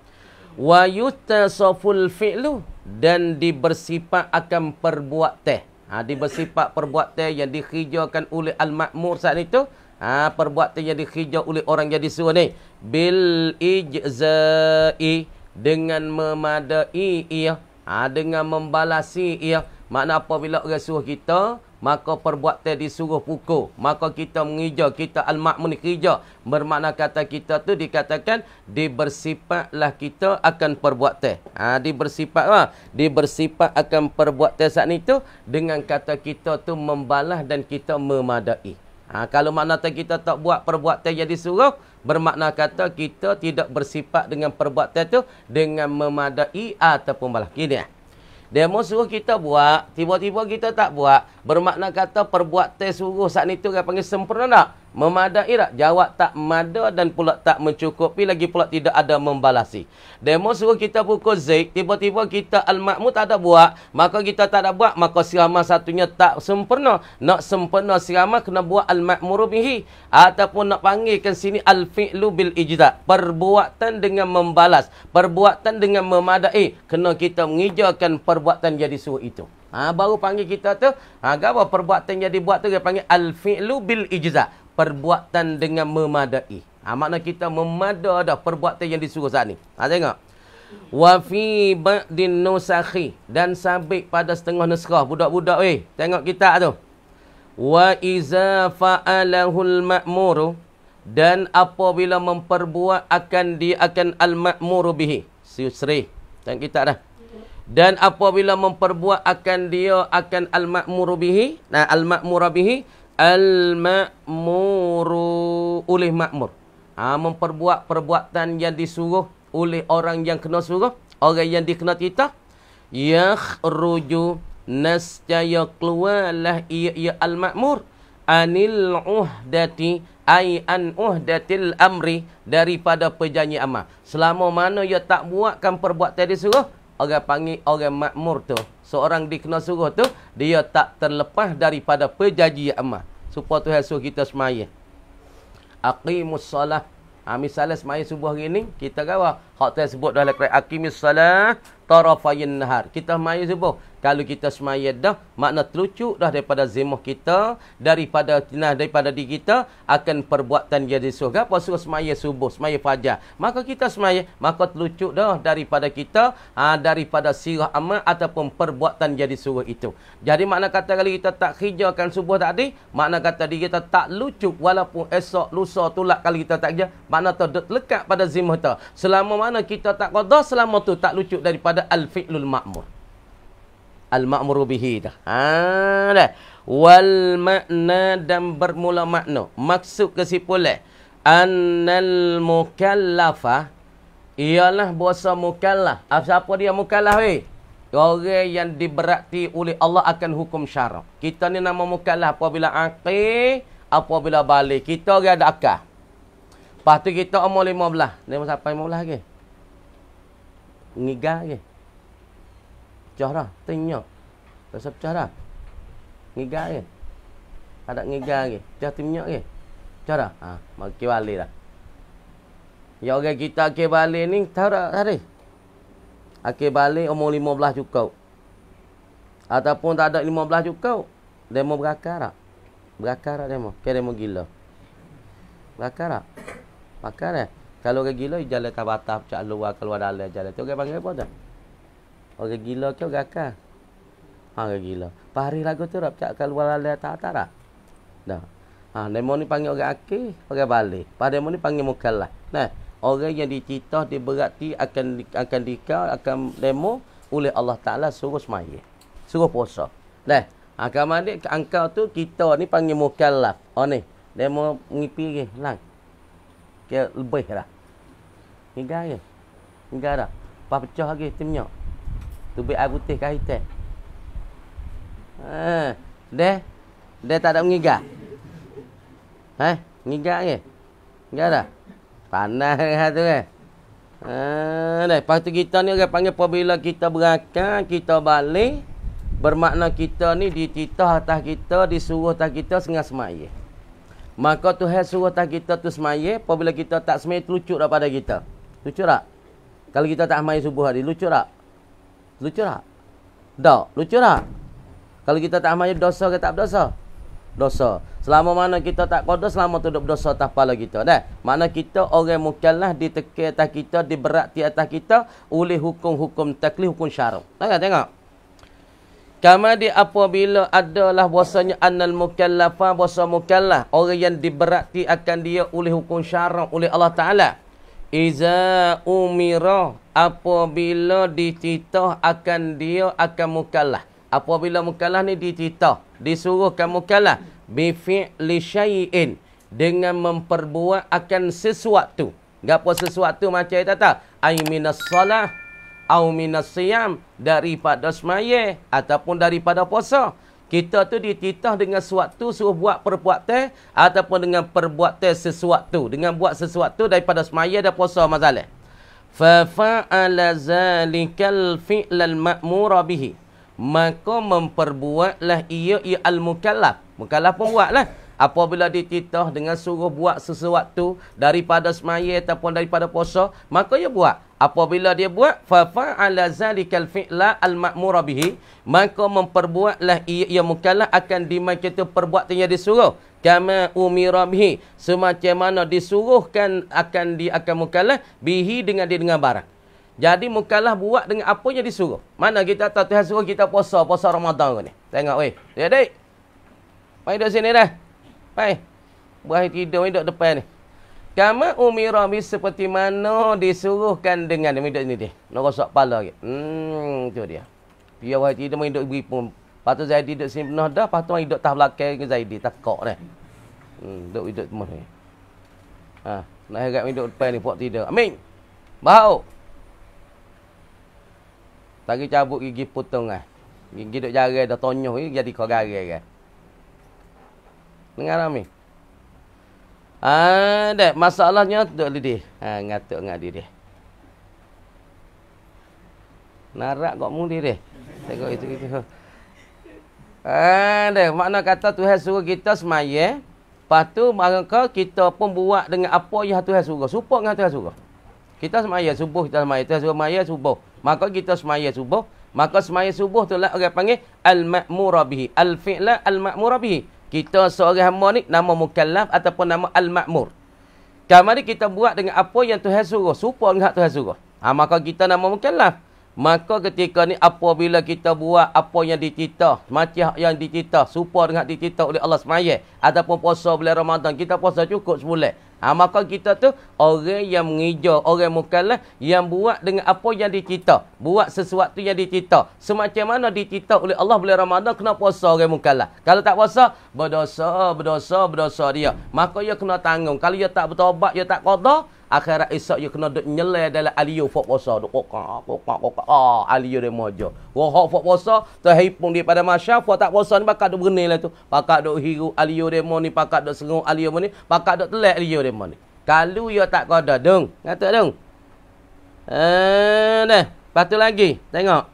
Wa yutasaful fi'lu dan dibersifat akan perbuat teh. Ha, dibersifat perbuat teh yang dikhijalkan oleh Al-Ma'mud saat itu. Ha, perbuat teh yang dikhijal oleh orang jadi disuruh ni. Bil ijza'i dengan memadai ia ha, dengan membalasi ia makna apabila orang suruh kita maka perbuatan disuruh pukul maka kita mengija kita al-ma'mun khija bermakna kata kita tu dikatakan dibersifatlah kita akan perbuatan ha dibersifatlah dibersifat akan perbuatan saat itu dengan kata kita tu membalas dan kita memadai ha kalau makna kita tak buat perbuatan yang disuruh bermakna kata kita tidak bersifat dengan perbuatan itu dengan memadai ataupun balas kini eh. demo suruh kita buat tiba-tiba kita tak buat bermakna kata perbuatan suruh saat itu kan panggil sempurna tak Memadai tak? Jawab tak mada dan pula tak mencukupi. Lagi pula tidak ada membalasi. Demo suruh kita pukul zik. Tiba-tiba kita al-makmu tak ada buat. Maka kita tak ada buat. Maka siramah satunya tak sempurna. Nak sempurna siramah kena buat al-makmuru bihi. Ataupun nak panggilkan sini al-fi'lu bil-ijidat. Perbuatan dengan membalas. Perbuatan dengan memadai. Kena kita mengijakan perbuatan jadi suruh itu. Ha, baru panggil kita tu. Ha, apa perbuatan yang dibuat tu dia panggil al-fi'lu bil-ijidat perbuatan dengan memadai. Ha, makna kita memada dah perbuatan yang disuruh saat ni. Ha, tengok. Wa fi ba'din nusakhi. Dan sampai pada setengah neskah. Budak-budak weh. Tengok kitab tu. Wa iza fa'alahul ma'muru. Dan apabila memperbuat akan dia akan al-ma'muru bihi. Siusri. Tengok kitab dah. Dan apabila memperbuat akan dia akan al-ma'muru bihi. Nah, al-ma'muru bihi. Al-ma'muru Oleh makmur, ha, Memperbuat perbuatan yang disuruh Oleh orang yang kena suruh Orang yang dikena kita Yakhruju Nascaya keluarlah ia, ia al-ma'mur Anil uhdati Ay an uhdatil amri Daripada perjanji amal Selama mana ia tak buatkan perbuatan disuruh Orang panggil orang makmur tu seorang dikenal suruh tu dia tak terlepas daripada pejaji amal supaya Tuhan suruh kita semayah aqimus salah, ha, misalnya semayah subuh hari ni kita kata hak tersebut dalam Al-Quran Akimus salah, tarafayin nahar kita semayah subuh kalau kita semaya dah makna terlucuk dah daripada zimah kita daripada nah, daripada diri kita akan perbuatan dia di surga apa suruh semaya subuh semaya fajar maka kita semaya maka terlucuk dah daripada kita ha, daripada sirah amal ataupun perbuatan jadi suruh itu jadi makna kata kalau kita tak hijaukan subuh tadi makna kata diri kita tak lucuk walaupun esok lusa tulak kalau kita tak kerja makna terlekat pada zimah kita selama mana kita tak qada selama tu tak lucuk daripada al-fi'lul ma'mur al-ma'muru bihi dah. Ha dah. Wal makna dan bermula makna. Maksud kesimpulan annal mukallafa ialah bahasa mukallaf. Ah, siapa dia mukallaf weh? Orang yang diberati oleh Allah akan hukum syarak. Kita ni nama mukallaf apabila aqil, apabila balik. Kita orang ada akal. Pastu kita umur 15. Ni sampai 15 ke? Ngiga ke? pecah dah. Tengok. Rasa pecah dah. Ngigar ke? ada ngigar ke? Pecah timnyok ke? Pecah dah. Ha, mak kebali dah. Ya orang kita kebali ni tahu tak tadi? Akebali umur 15 cukup. Ataupun tak ada 15 cukup, demo berakar tak? Berakar tak demo? Ke demo gila? Berakar tak? Berakar tak? Eh? Kalau orang gila, jalan kabatah, pecah luar, keluar dalam jalan. Itu orang panggil apa tu? Orang gila ke orang akal? Ha, orang gila. Pari lagu tu rap cak kalau wala le tak tak rap. Dah. Ha, demo ni panggil orang akil, orang balik. Pada demo ni panggil mukallaf. Nah, orang yang dicita dia akan akan dikau akan demo oleh Allah Taala suruh semaya. Suruh puasa. Nah, akan ha, mandik angka tu kita ni panggil mukallaf. Oh ni, demo ngipi ke lang. Ke lebih lah. Ngigaya. Ngigara. Pa pecah lagi timnya tu be aku teh kah teh ha, eh deh deh tak ada ngiga eh ngiga ke ngiga dah panas ke tu ke eh ha, deh tu kita ni orang panggil apabila kita berangkat kita balik bermakna kita ni dititah atas kita disuruh atas kita sengah semaya maka tu hai suruh atas kita tu semaya apabila kita tak semaya lucu pada kita lucu tak kalau kita tak main subuh hari lucu tak Lucu tak? Tak. Lucu tak? Kalau kita tak amal dosa ke tak berdosa? Dosa. Selama mana kita tak kodoh, selama tu duduk berdosa atas kepala kita. Dah. Mana kita orang mukallah diteki atas kita, di diberakti atas kita oleh hukum-hukum taklih, hukum syarum. Tengok, tengok. Kama di apabila adalah bahasanya annal fa bahasa mukallah orang yang diberakti akan dia oleh hukum syarak oleh Allah Taala iza umira apabila dititah akan dia akan mukallah apabila mukallah ni dititah disuruhkan mukallah bi fi'li syai'in dengan memperbuat akan sesuatu gapo sesuatu macam itu tak? ai minas solah au minas siam daripada semaya ataupun daripada puasa kita tu dititah dengan sesuatu suruh buat perbuatan ataupun dengan perbuatan sesuatu dengan buat sesuatu daripada semaya dan puasa mazalah Fafa'ala zalikal fi'lal ma'mura bihi. Maka memperbuatlah ia ia al-mukallaf. Mukallaf pun buatlah. Apabila dititah dengan suruh buat sesuatu daripada semaya ataupun daripada puasa, maka ia buat. Apabila dia buat, fafa'ala zalikal fi'la al-ma'mura bihi, maka memperbuatlah ia, ia mukallaf akan dimakita perbuatannya yang disuruh kama umira bihi semacamana disuruhkan akan di akan mukallaf bihi dengan dia dengan barang jadi mukallaf buat dengan apa yang disuruh mana kita tahu Tuhan suruh kita puasa puasa Ramadan ni tengok weh dia ya, dek mai duduk sini dah mai buah tidur duduk depan ni kama umira bi seperti mana disuruhkan dengan dia duduk sini dia nak rosak kepala ke hmm tu dia dia buah tidur main duduk beri pun Lepas tu Zaidi duduk sini benar dah. Lepas tu hidup tak belakang ke Zaidi. Tak kok dah. Hmm, duduk hidup temus ni. Ha, nak harap hidup depan ni, buat tidur. Amin. Bau. Tak cabut gigi potong ah. Gigi duduk jari dah tonyoh ni, jadi kau gari kan. Ah. Dengar Amin. Ah, ha, masalahnya duduk di dia. Ha, ngatuk dengan dia. Narak kok mu dia. Tengok itu itu. Ah, ha, deh. Makna kata Tuhan suruh kita semaya. Lepas tu maka kita pun buat dengan apa yang Tuhan suruh. Support dengan Tuhan suruh. Kita semaya subuh, kita semaya. Tuhan suruh semaya subuh. Maka kita semaya subuh. Maka semaya subuh tu lah orang panggil Al-Ma'murabihi. Al-Fi'la Al-Ma'murabihi. Kita seorang hamba ni nama Mukallaf ataupun nama Al-Ma'mur. Kemudian kita buat dengan apa yang Tuhan suruh. Support dengan Tuhan suruh. Ha, maka kita nama Mukallaf. Maka ketika ni apabila kita buat apa yang dicita, macam yang dicita, serupa dengan dicita oleh Allah Subhanahu ataupun puasa bulan Ramadan, kita puasa cukup sebulan. Ha, maka kita tu orang yang mengija, orang mukallaf yang buat dengan apa yang dicita, buat sesuatu yang dicita. Semacam mana dicita oleh Allah bulan Ramadan kena puasa orang mukallaf. Kalau tak puasa, berdosa, berdosa, berdosa dia. Maka dia kena tanggung. Kalau dia tak bertaubat, dia tak qada, akhir esok yo kena nyele dalam aliyo fok poso duk kok kok kok ah aliyo de mojo roh fok poso tu dia pada masya fo tak poso ni pakak duk berenil lah tu pakak duk hiru aliyo de mo ni pakak duk sengau aliyo mo ni pakak duk telak aliyo de mo ni kalau yo tak kada dung kata dung eh dah patu lagi tengok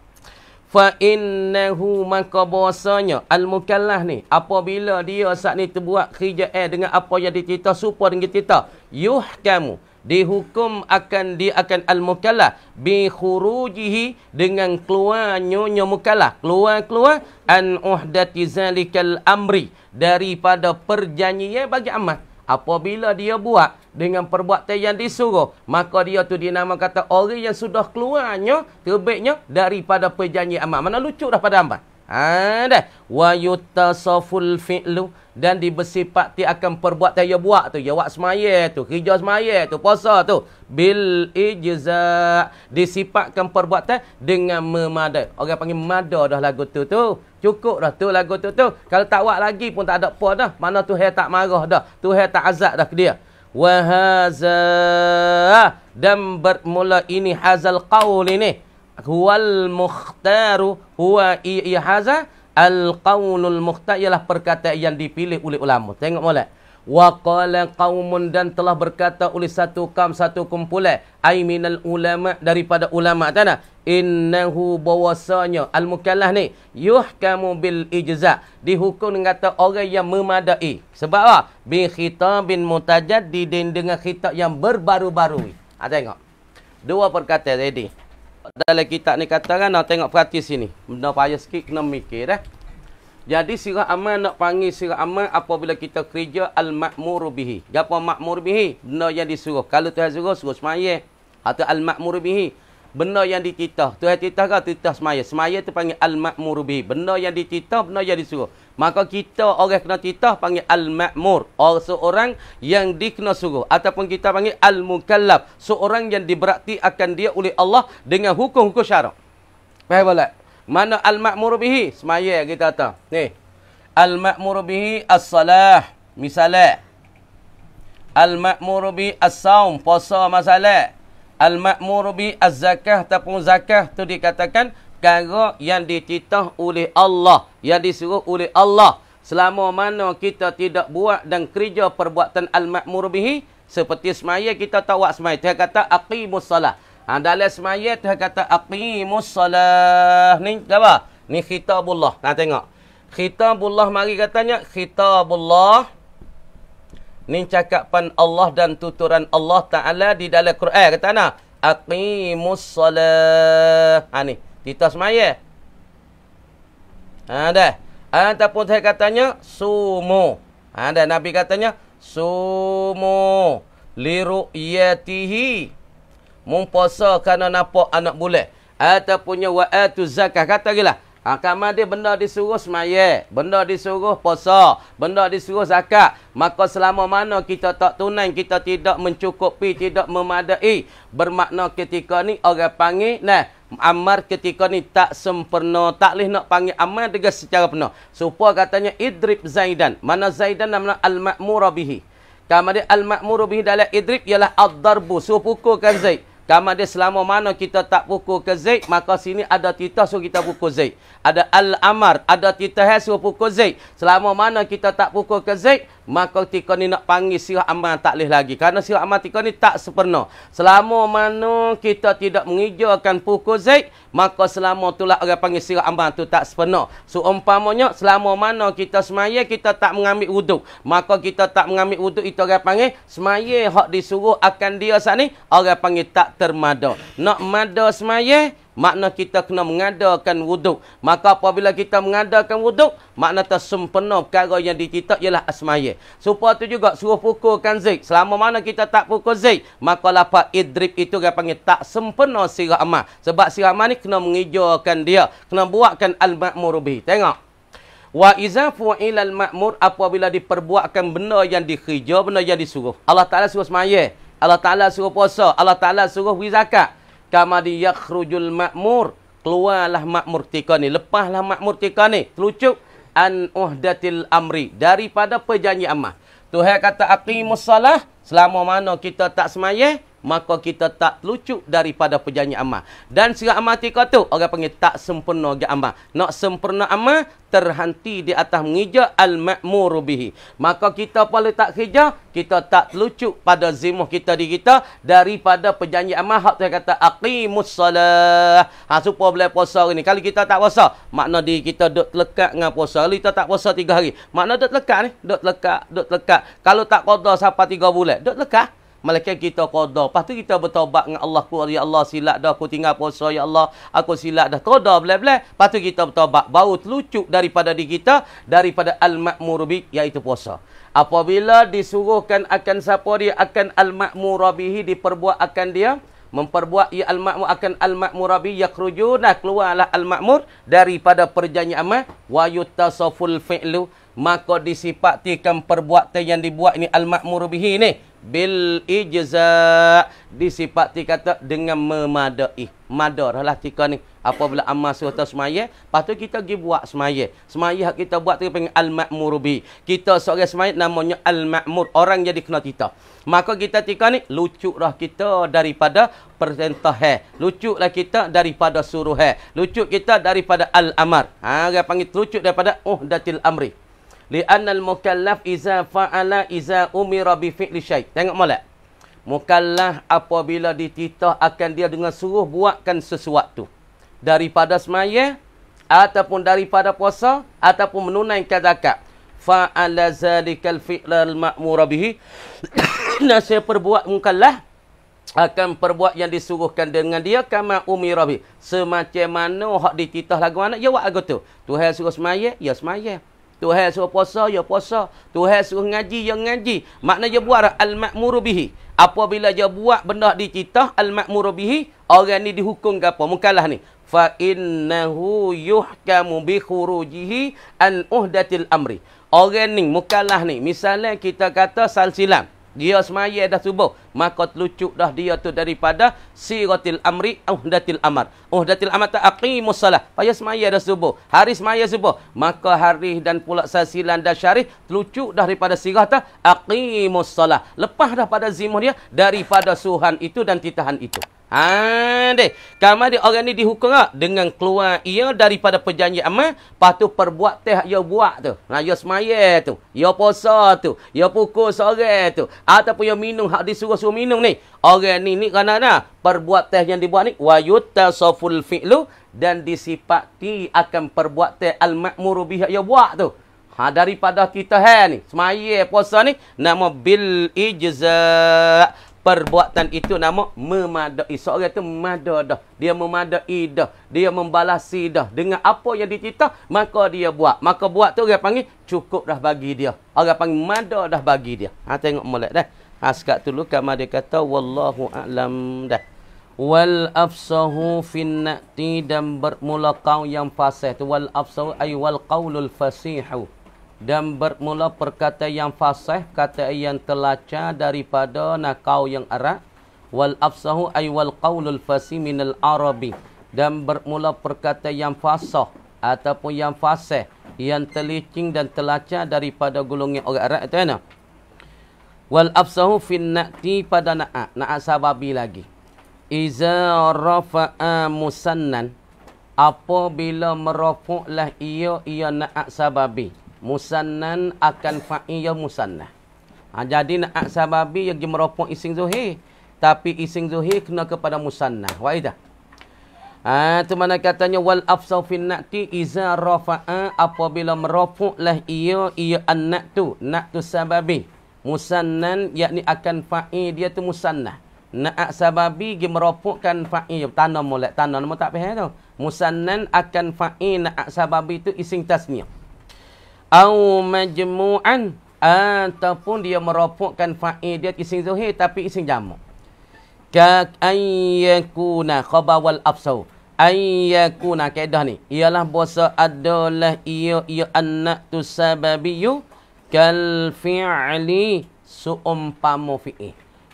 fa innahu maka bosanya al mukallah ni apabila dia saat ni terbuat kerja eh dengan apa yang dicita supaya dengan kita kamu dihukum akan di akan al-mukallah bi khurujihi dengan keluarnya nyonya mukallah keluar-keluar an uhdati zalikal amri daripada perjanjian bagi amat apabila dia buat dengan perbuatan yang disuruh maka dia tu dinamakan kata orang yang sudah keluarnya terbaiknya daripada perjanjian amat mana lucu dah pada amat ha dah wa yutasaful fi'lu dan dibersifat ti akan perbuat dia buat tu, dia buat semaya tu, kerja semaya tu, puasa tu bil ijza disifatkan perbuatan dengan memadai. Orang panggil mada dah lagu tu tu. Cukup dah tu lagu tu tu. Kalau tak buat lagi pun tak ada apa dah. Mana tu hai tak marah dah. Tu hai tak azab dah ke dia. Wa haza dan bermula ini hazal qaul ini. Wal mukhtaru huwa i haza Al-Qawlul Mukhtar ialah perkataan yang dipilih oleh ulama. Tengok boleh. Wa qala qaumun dan telah berkata oleh satu kam satu kumpulan ai minal ulama daripada ulama tanah innahu bawasanya al mukallah ni yuhkamu bil ijza dihukum kata orang yang memadai sebab apa bi khitabin mutajaddidin dengan khitab yang berbaru-baru ah ha, tengok dua perkataan ready dalam kitab ni kata kan nak tengok perhati sini. Benda payah sikit kena mikir eh. Jadi sirah amal nak panggil sirah amal apabila kita kerja al-ma'mur bihi. Apa ma'mur bihi? Benda yang disuruh. Kalau Tuhan suruh, suruh semaya. Atau al-ma'mur bihi. Benda yang dititah. Tuhan titah ke? Titah semaya. Semaya tu panggil al-ma'mur bihi. Benda yang dititah, benda yang disuruh. Maka kita orang kena titah panggil al-ma'mur, orang seorang yang dikena suruh ataupun kita panggil al-mukallaf, seorang yang diberakti akan dia oleh Allah dengan hukum-hukum syarak. Faham tak? Mana al-ma'mur bihi? Semaya kita kata. Ni. Al-ma'mur bihi as-salah, misalah. Al-ma'mur bihi as sawm puasa masalah. Al-ma'mur bihi az-zakah ataupun zakah tu dikatakan perkara yang dititah oleh Allah, yang disuruh oleh Allah. Selama mana kita tidak buat dan kerja perbuatan al-ma'mur bihi, seperti semaya kita tahu buat semaya. Dia kata aqimus solah. Ha dalam semaya dia kata aqimus solah. Ni apa? Ni khitabullah. Nak ha, tengok. Khitabullah mari katanya khitabullah. Ni cakapan Allah dan tuturan Allah Taala di dalam Quran kata nak aqimus solah. Ha ni. Tita semaya. Ha, dah. Ataupun saya katanya, sumo. Ha, dah. Nabi katanya, sumo. Liru'yatihi. Mumpasa kerana nampak anak boleh. Ataupunnya wa'atu eh, zakah. Kata gila. Ha, kamar dia benda disuruh semaya. Benda disuruh puasa, Benda disuruh zakat. Maka selama mana kita tak tunai, kita tidak mencukupi, tidak memadai. Bermakna ketika ni orang panggil, nah, Ammar ketika ni tak sempurna tak leh nak panggil Ammar dega secara penuh Supaya katanya idrib zaidan mana zaidan nama al ma'mura bihi kama dia al ma'mura bihi dalam idrib ialah ad darbu so pukulkan zaid kama dia selama mana kita tak pukul ke zaid maka sini ada titah so kita pukul zaid ada al amar ada titah so pukul zaid selama mana kita tak pukul ke zaid maka tika ni nak panggil sirah aman tak boleh lagi. Kerana sirah aman tika ni tak sepenuh. Selama mana kita tidak mengijakan pukul Zaid, maka selama itulah orang panggil sirah aman tu tak sepenuh. Seumpamanya, so, selama mana kita semaya, kita tak mengambil wuduk. Maka kita tak mengambil wuduk, itu orang panggil semaya. Hak disuruh akan dia saat ni, orang panggil tak termada. Nak mada semaya, makna kita kena mengadakan wuduk maka apabila kita mengadakan wuduk makna tersempena perkara yang dititak ialah asmaya supaya tu juga suruh pukulkan zik selama mana kita tak pukul zik maka lapak idrib itu dia panggil tak sempena sirah amal sebab sirah amal ni kena mengijarkan dia kena buatkan al-ma'mur bih tengok Wa iza fu'ila al-ma'mur apabila diperbuatkan benda yang dikhija, benda yang disuruh. Allah Ta'ala suruh semaya. Allah Ta'ala suruh puasa. Allah Ta'ala suruh beri kamadi yakhrujul ma'mur keluarlah makmur tika ni lepahlah makmur tika ni telucuk an uhdatil amri daripada perjanjian amah tuhan kata aqimus solah selama mana kita tak semayeh maka kita tak lucu daripada perjanjian amal. Dan surat amal tika tu, orang panggil tak sempurna ke amal. Nak sempurna amal, terhenti di atas mengija al-ma'mur bihi. Maka kita perlu tak kerja, kita tak lucu pada zimuh kita di kita daripada perjanjian amal. Hak tu kata, aqimus salah. Ha, supaya boleh puasa hari ni. Kalau kita tak puasa, makna di kita duduk terlekat dengan puasa. Kalau kita tak puasa tiga hari, makna duduk terlekat ni. Duduk terlekat, duduk terlekat. Kalau tak kodoh sampai tiga bulan, duduk terlekat. Malaikat kita qada. Lepas tu kita bertaubat dengan Allah ku ya Allah silap dah aku tinggal puasa ya Allah. Aku silap dah qada belah-belah. Lepas tu kita bertaubat baru terlucuk daripada diri kita daripada al-ma'mur bi iaitu puasa. Apabila disuruhkan akan siapa dia akan al-ma'mur bihi diperbuat akan dia memperbuat ia al-ma'mur akan al-ma'mur bi yakhrujuna keluarlah al-ma'mur daripada perjanjian amal wa yutasaful fi'lu maka disipatikan perbuatan yang dibuat ini al-ma'mur bihi ni bil ijza' disipati kata dengan memadai madarlah tika ni apa pula amal suruh tu semaya lepas tu kita pergi buat semaya semaya kita buat tu panggil al-ma'mur bi kita seorang semaya namanya al makmur orang jadi kena kita maka kita tika ni lucu lah kita daripada perintah hai lucu lah kita daripada suruh hai lucu kita daripada al-amar ha, orang panggil lucu daripada uh datil amri Lianna al-mukallaf iza fa'ala iza umira bi fi'li syai. Tengok molek. Mukallaf apabila dititah akan dia dengan suruh buatkan sesuatu. Daripada semaya ataupun daripada puasa ataupun menunaikan zakat. Fa'ala zalikal fi'la al-ma'mura bihi. Dan saya perbuat mukallaf akan perbuat yang disuruhkan dengan dia kama umira bi. Semacam mana hak dititah lagu anak ya aku tu. Tuhan suruh semaya, ya semaya. Tuhan suruh puasa, ya puasa. Tuhan suruh ngaji, ya ngaji. Makna dia buat al makmurubihi bihi. Apabila dia buat benda dicitah al makmurubihi bihi, orang ni dihukum ke apa? lah ni. Fa innahu yuhkamu bi khurujihi an uhdatil amri. Orang ni lah ni. Misalnya kita kata salsilam dia semaya dah subuh maka telucuk dah dia tu daripada siratil amri uhdatil amar uhdatil amar tak aqimus salah paya semaya dah subuh hari semaya subuh maka hari dan pula sasilan dah syarih telucuk dah daripada sirah tak aqimus salah lepas dah pada zimuh dia daripada suhan itu dan titahan itu Ande, kamu ada orang ni dihukum tak? Dengan keluar ia daripada perjanji amal. Lepas perbuat teh ia buat tu. Nah, ia semaya tu. Ia posa tu. Ia pukul sore tu. Ataupun ia minum. Hak disuruh-suruh minum ni. Orang ni ni kerana nah, perbuat teh yang dibuat ni. Wa yuta fi'lu. Dan disipati akan perbuat teh al-makmuru bihak ia buat tu. Ha, daripada kita hai ni. Semaya puasa ni. Nama bil ijza perbuatan itu nama memadai. Eh, seorang itu memada dah. Dia memadai dah. Dia membalasi dah. Dengan apa yang dicita, maka dia buat. Maka buat tu orang panggil cukup dah bagi dia. Orang panggil mada dah bagi dia. Ha, tengok mulai dah. Ha, sekat tu luka. kamar dia kata, Wallahu a'lam dah. Wal afsahu finna'ti dan bermula kau yang fasih tu. Wal afsahu ay wal qawlul fasihu dan bermula perkata yang fasih kata yang telaca daripada nakau yang arab wal afsahu ay wal qaulul fasih minal arabi dan bermula perkata yang fasah ataupun yang fasih yang telicing dan telaca daripada golongan orang arab itu ana wal afsahu fin nati pada naa naa sababi lagi iza rafa'a musannan apabila merafuklah ia ia naa sababi musannan akan fa'iyah musannah. Ha, jadi nak aksababi yang meropong ising zuhir. Tapi ising zuhir kena kepada musannah. Wa idah. Ha, itu mana katanya wal afsau fin nakti iza rafa'a apabila lah ia ia anak tu nak tu sababi musannan yakni akan fa'i dia tu musannah na'a sababi gi merupukan fa'i tanam mulak tanam tak payah tu musannan akan fa'i na'a sababi tu ising tasniah au majmu'an ataupun dia merapukkan fa'il dia isim zuhir tapi isim jamak ka ayyakuna khabar wal afsau ayyakuna kaedah ni ialah bahasa adalah ia ia anak tu sababiyu kal fi'li su'um pamu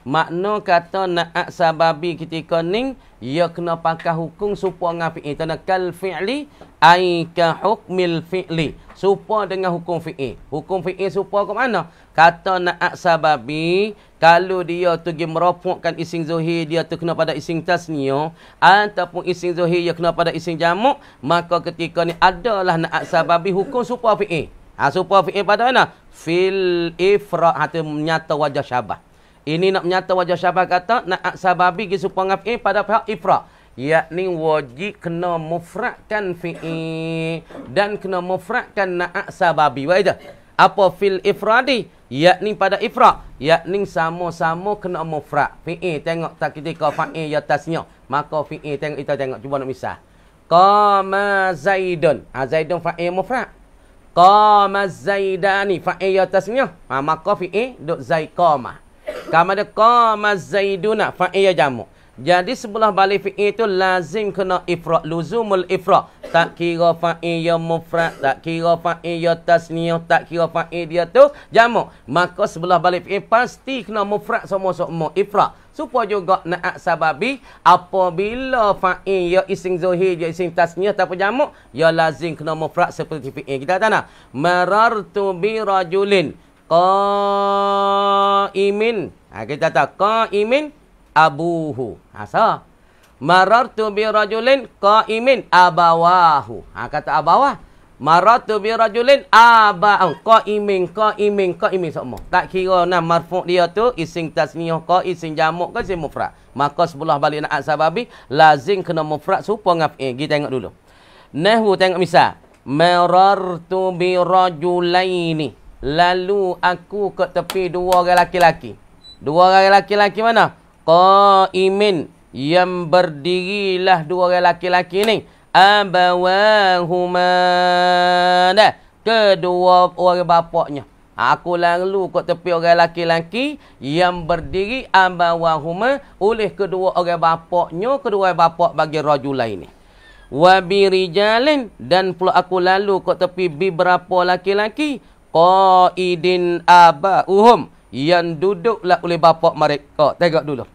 Makna kata na'ak sababi ketika ni Ia kena pakai hukum supaya dengan fi'i Tanda kal fi'li Aika hukmil fi'li Supaya dengan hukum fi'i Hukum fi'i supaya ke mana? Kata na'ak sababi Kalau dia tu pergi merapukkan ising zuhi Dia tu kena pada ising tasnya Ataupun ising zuhi dia kena pada ising jamuk Maka ketika ni adalah na'ak sababi hukum supaya fi'i Ha, supaya fi'i pada mana? Fil ifra Itu ha, menyata wajah syabah ini nak menyata wajah syabah kata na'at sababi gi supangaf eh pada pihak ifra. Yakni wajib kena mufradkan fi'i dan kena mufradkan nak sababi. Wa itu. Apa fil ifradi? Yakni pada ifra. Yakni sama-sama kena mufrad. Fi'i tengok tak ketika fa'i ya tasnya. Maka fi'i tengok kita tengok cuba nak misah. Qama Zaidun. Ha, Zaidun fa'i mufrad. Qama Zaidani fa'i ya tasnya. Ha, maka fi'i duk Zaid Qama. Kamu ada qama zaiduna fa'iyah jamu. Jadi sebelah balik fi'i itu lazim kena ifrat. Luzumul ifrat. Tak kira fa'iyah mufrat. Tak kira fa'iyah tasniyah. Tak kira fa'iyah dia tu jamu. Maka sebelah balik fi'i pasti kena mufrat semua-semua ifrat. Supaya juga na'at sababi apabila fa'iyah ising zuhir dia ya ising tasniyah tak jamuk. Ya lazim kena mufrat seperti fi'i. Kita tak nak. Marartu bi rajulin qaimin. Ha, kita tahu qaimin abuhu. Ha, so. Marartu bi rajulin qaimin abawahu. Ha, kata abawah. Marartu bi rajulin abaun. Qaimin, qaimin, qaimin semua. Tak kira nah marfu' dia tu ising tasniyah ke ising jamak ke ising mufrad. Maka sebelah balik nak sababi lazim kena mufrad serupa ngap eh, kita tengok dulu. Nahwu tengok misal. Marartu bi rajulaini lalu aku ke tepi dua orang laki laki Dua orang laki laki mana? Qaimin yang berdirilah dua orang laki laki ni. Abawahuma. Dah. Kedua orang bapaknya. Aku lalu ke tepi orang laki laki yang berdiri abawahuma oleh kedua orang bapaknya, kedua orang bapak bagi rajulah ini. Wabirijalin dan pula aku lalu ke tepi beberapa laki laki qaidin abahum yang duduklah oleh bapak mereka tengok dulu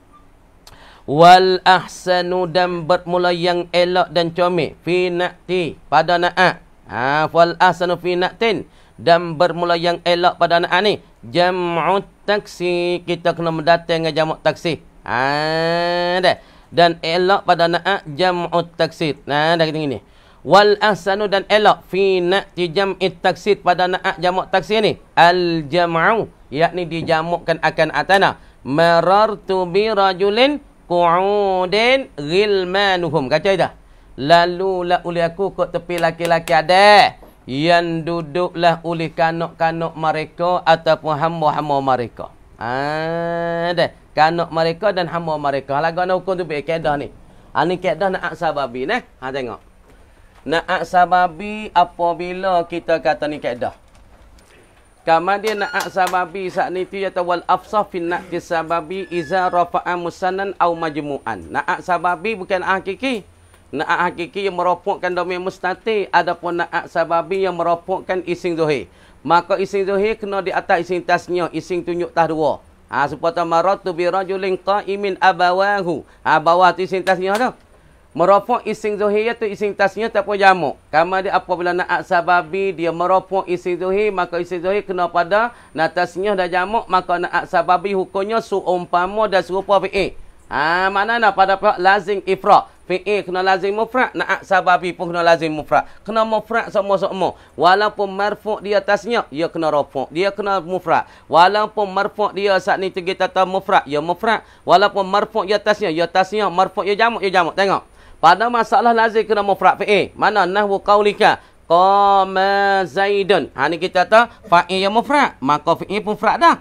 wal ahsanu dan bermula yang elok dan comel fi naqti pada naa. ha wal ahsanu fi naqtin dan bermula yang elok pada naa ni jam'u taksi kita kena mendatang dengan jamak taksi ha dah dan elok pada naa jam'u taksi nah ha, dah kita ni wal ahsanu dan elak fi na'ti jam'it taksid pada na'at jamak taksir ni al jam'u yakni dijamukkan akan atana marartu bi rajulin qu'udin ghilmanuhum kata dah lalu la uli aku kok tepi laki-laki ada yang duduklah oleh kanak-kanak mereka ataupun hamba-hamba mereka. Ah, ha, kanak mereka dan hamba mereka. Lagu nak hukum tu be kedah ni. Ani ha, kedah nak sababi neh. Ha tengok. Na'ak sababi apabila kita kata ni kaedah. Kama dia na'ak sababi saat ni tu yata wal afsah fin na'ki sababi iza rafa'a musanan au majmu'an. Na'ak sababi bukan hakiki. Na'ak hakiki yang meropokkan domain mustati. ada pun na'ak sababi yang meropokkan ising zuhir. Maka ising zuhir kena di atas ising tasnya. Ising tunjuk tah dua. Ha, Seperti maratu bi rajulin abawahu. Ha, bawah tu ising tasnya tu. Merofok ising zuhir tu ising tasnya tak apa jamuk. Kama dia apabila na'at sababi dia merofok ising zuhir. Maka ising zuhir kena pada natasnya dah jamuk. Maka na'at sababi hukumnya suumpama dan serupa fi'i. Ha, mana nak pada pihak lazim ifra. Fi'i kena lazim mufra. Na'at sababi pun kena lazim mufra. Kena mufra semua-semua. Walaupun marfuk dia tasnya, dia kena rofok. Dia kena mufra. Walaupun marfuk dia saat ni tinggi tata mufra, ia mufra. Walaupun marfuk dia tasnya, ia tasnya. Marfuk dia jamuk, dia jamuk. Tengok pada masalah lazim kena mufrad fi'il mana nahwu qaulika qama zaidun ha ni kita kata fa'il yang mufrad maka fi'il pun mufrad dah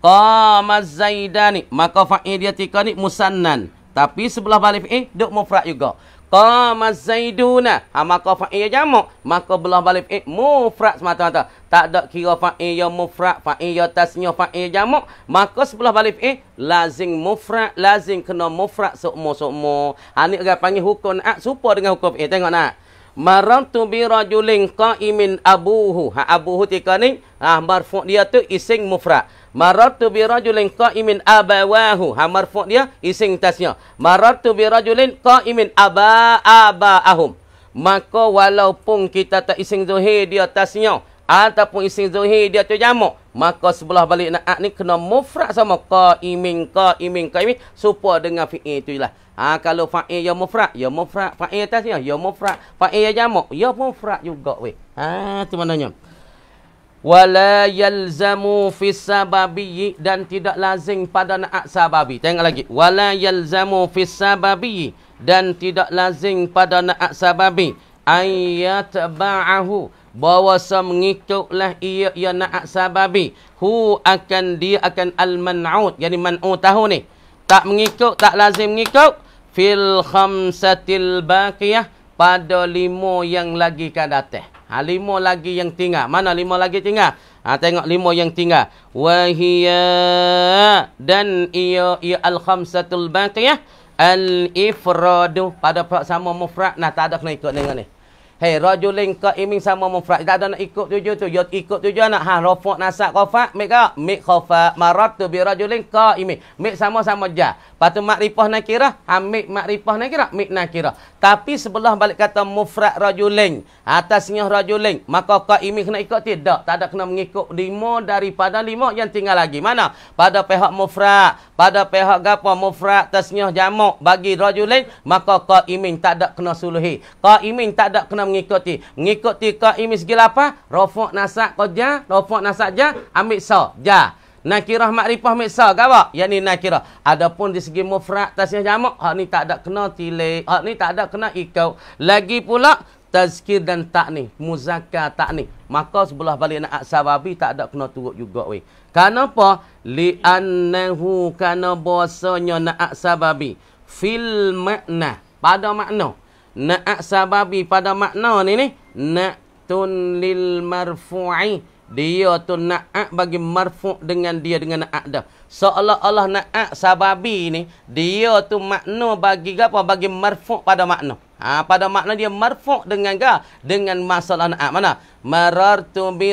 qama zaidani maka fa'il dia tika ni musannan tapi sebelah balik fi'il dok mufrad juga Qama Zaiduna. Ha, maka fa'il ya jamuk. Maka belah balik fa'il eh, mufrad semata-mata. Tak ada kira fa'il ya mufrad. Fa'il ya tasnya fa'il ya jamuk. Maka sebelah balik fa'il. Eh, lazim mufrad. Lazim kena mufrad seumur-seumur. Ha, ah, ni orang panggil hukum. Ha, supa dengan hukum fa'il. Eh, tengok nak marantu bi rajulin qaimin abuhu ha abuhu tika ni ha marfu dia tu ising mufrad marantu bi rajulin qaimin abawahu ha marfu dia ising tasnya marantu bi rajulin qaimin aba abaahum maka walaupun kita tak ising zahir dia tasnya ataupun ising zahir dia tu jamak maka sebelah balik naat ni kena mufrad sama qaimin qaimin qaimin supaya dengan fi'il itulah Ah ha, kalau fa'il ya mufrad, ya mufrad, fa'il atasnya ya mufrad, fa'il ya jamak, ya mufrad juga weh. Ha tu maknanya. Wala yalzamu fi sababiyyi dan tidak lazim pada naak sababi. Tengok lagi. Wala yalzamu fi dan tidak lazim pada naak sababi. Ayat ba'ahu bahawa semengikutlah ia ya naak sababi. Hu akan dia akan al-man'ud. Jadi man'ud tahu ni. Tak mengikut, tak lazim mengikut fil khamsatil baqiyah pada lima yang lagi kadateh. Ha lima lagi yang tinggal. Mana lima lagi tinggal? Ha tengok lima yang tinggal. Wa dan ia ia al khamsatul baqiyah al ifradu pada pak sama mufrad nah tak ada kena ikut dengan ni. Hei, rajulin ka iming sama mufrad. Tak ada nak ikut tujuh tu. Ya ikut tujuh anak. Ha, rofak nasak kofak. Mek ka? Mek kofak. Marat tu bi rajulin ka iming. mik sama-sama jah. Lepas tu makrifah nak kira. Ha, mak makrifah nak kira. Mik nak kira. Tapi sebelah balik kata mufrad rajulin. Atasnya rajulin. Maka ka iming kena ikut? Tidak. Tak ada kena mengikut lima daripada lima yang tinggal lagi. Mana? Pada pihak mufrad. Pada pihak gapa mufrad tasnya jamuk bagi rajulin. Maka ka iming tak ada kena suluhi. Ka iming tak ada kena mengikuti. Mengikuti ka imis segi apa? Rofok nasak kau ja, rofok nasak ja, ambil sa ja. Nakirah makrifah ambil sa ke apa? Yang ni nakirah. Adapun di segi mufrad tasnya jamak, hak ni tak ada kena tilik. Hak ni tak ada kena ikau. Lagi pula tazkir dan ta'ni, muzakkar ta'ni. Maka sebelah balik nak sababi tak ada kena turut juga weh. Kenapa? Li'annahu kana bahasanya na'ak sababi. Fil makna. Pada makna. Naak sababi pada makna ni ni. tun lil marfu'i. Dia tu naak bagi marfu' dengan dia dengan naak dah. Seolah-olah naak sababi ni. Dia tu makna bagi apa? Bagi marfu' pada makna. Ha, pada makna dia marfu' dengan ke? Dengan masalah naak Mana? Marartu birajulin.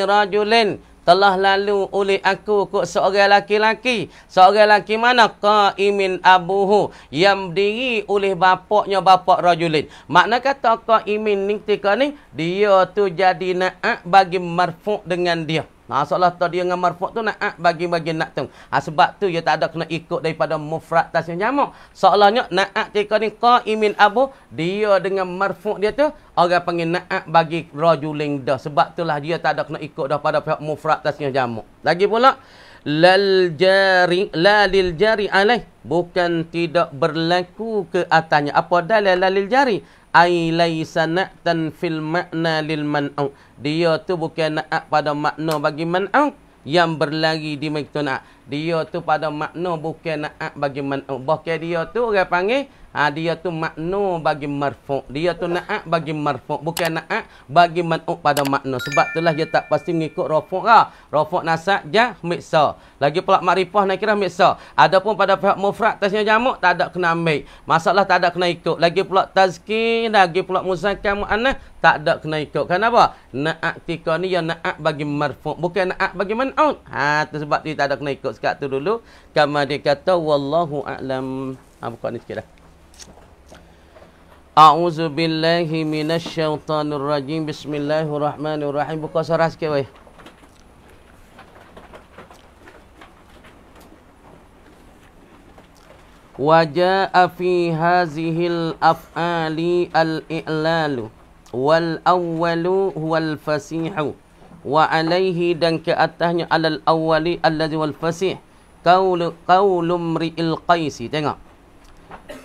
Marartu birajulin telah lalu oleh aku ke seorang laki-laki seorang laki mana qaimin abuhu yang berdiri oleh bapaknya bapak rajulin makna kata qaimin ni ketika ni dia tu jadi na'ak bagi marfuk dengan dia Nah, ha, seolah tu dia dengan marfu' tu nak bagi-bagi nak tu. Ha, sebab tu dia tak ada kena ikut daripada mufrat tasnya nyamuk. Seolahnya na'at tika ni kau qa'imin abu. Dia dengan marfu' dia tu. Orang panggil na'at bagi rajuling dah. Sebab tu lah dia tak ada kena ikut daripada pada pihak mufrat tasnya nyamuk. Lagi pula. Laljari, lalil jari alaih. Bukan tidak berlaku ke atasnya. Apa dah lalil jari? ai laisa na'tan fil ma'na lil man'u dia tu bukan na'at pada makna bagi man'u yang berlari di mikto na'at dia tu pada makna bukan na'at bagi man'u bahkan dia tu orang panggil Ha, dia tu makna bagi marfu' Dia tu na'ak bagi marfu' Bukan na'ak bagi man'uk pada makna Sebab itulah dia tak pasti mengikut rofu' lah Rofu' nasak je miksa Lagi pula makrifah nak kira miksa Adapun pada pihak mufrak tasnya jamuk Tak ada kena ambil Masalah tak ada kena ikut Lagi pula tazki Lagi pula musakam mu'anah Tak ada kena ikut Kenapa? Na'ak tika ni yang na'ak bagi marfu' Bukan na'ak bagi man'uk ha, Sebab dia tak ada kena ikut Sekarang tu dulu Kamu dia kata Wallahu a'lam. Ha, buka ni sikit dah. A'udzu billahi minasyaitonir rajim. Bismillahirrahmanirrahim. Buka suara sikit weh. Wa jaa fi hadzihil af'ali al-i'lalu wal awwalu huwal fasihu wa alaihi dan ke atasnya alal awwali allazi wal fasih qaulu qaulum ri'il qaisi tengok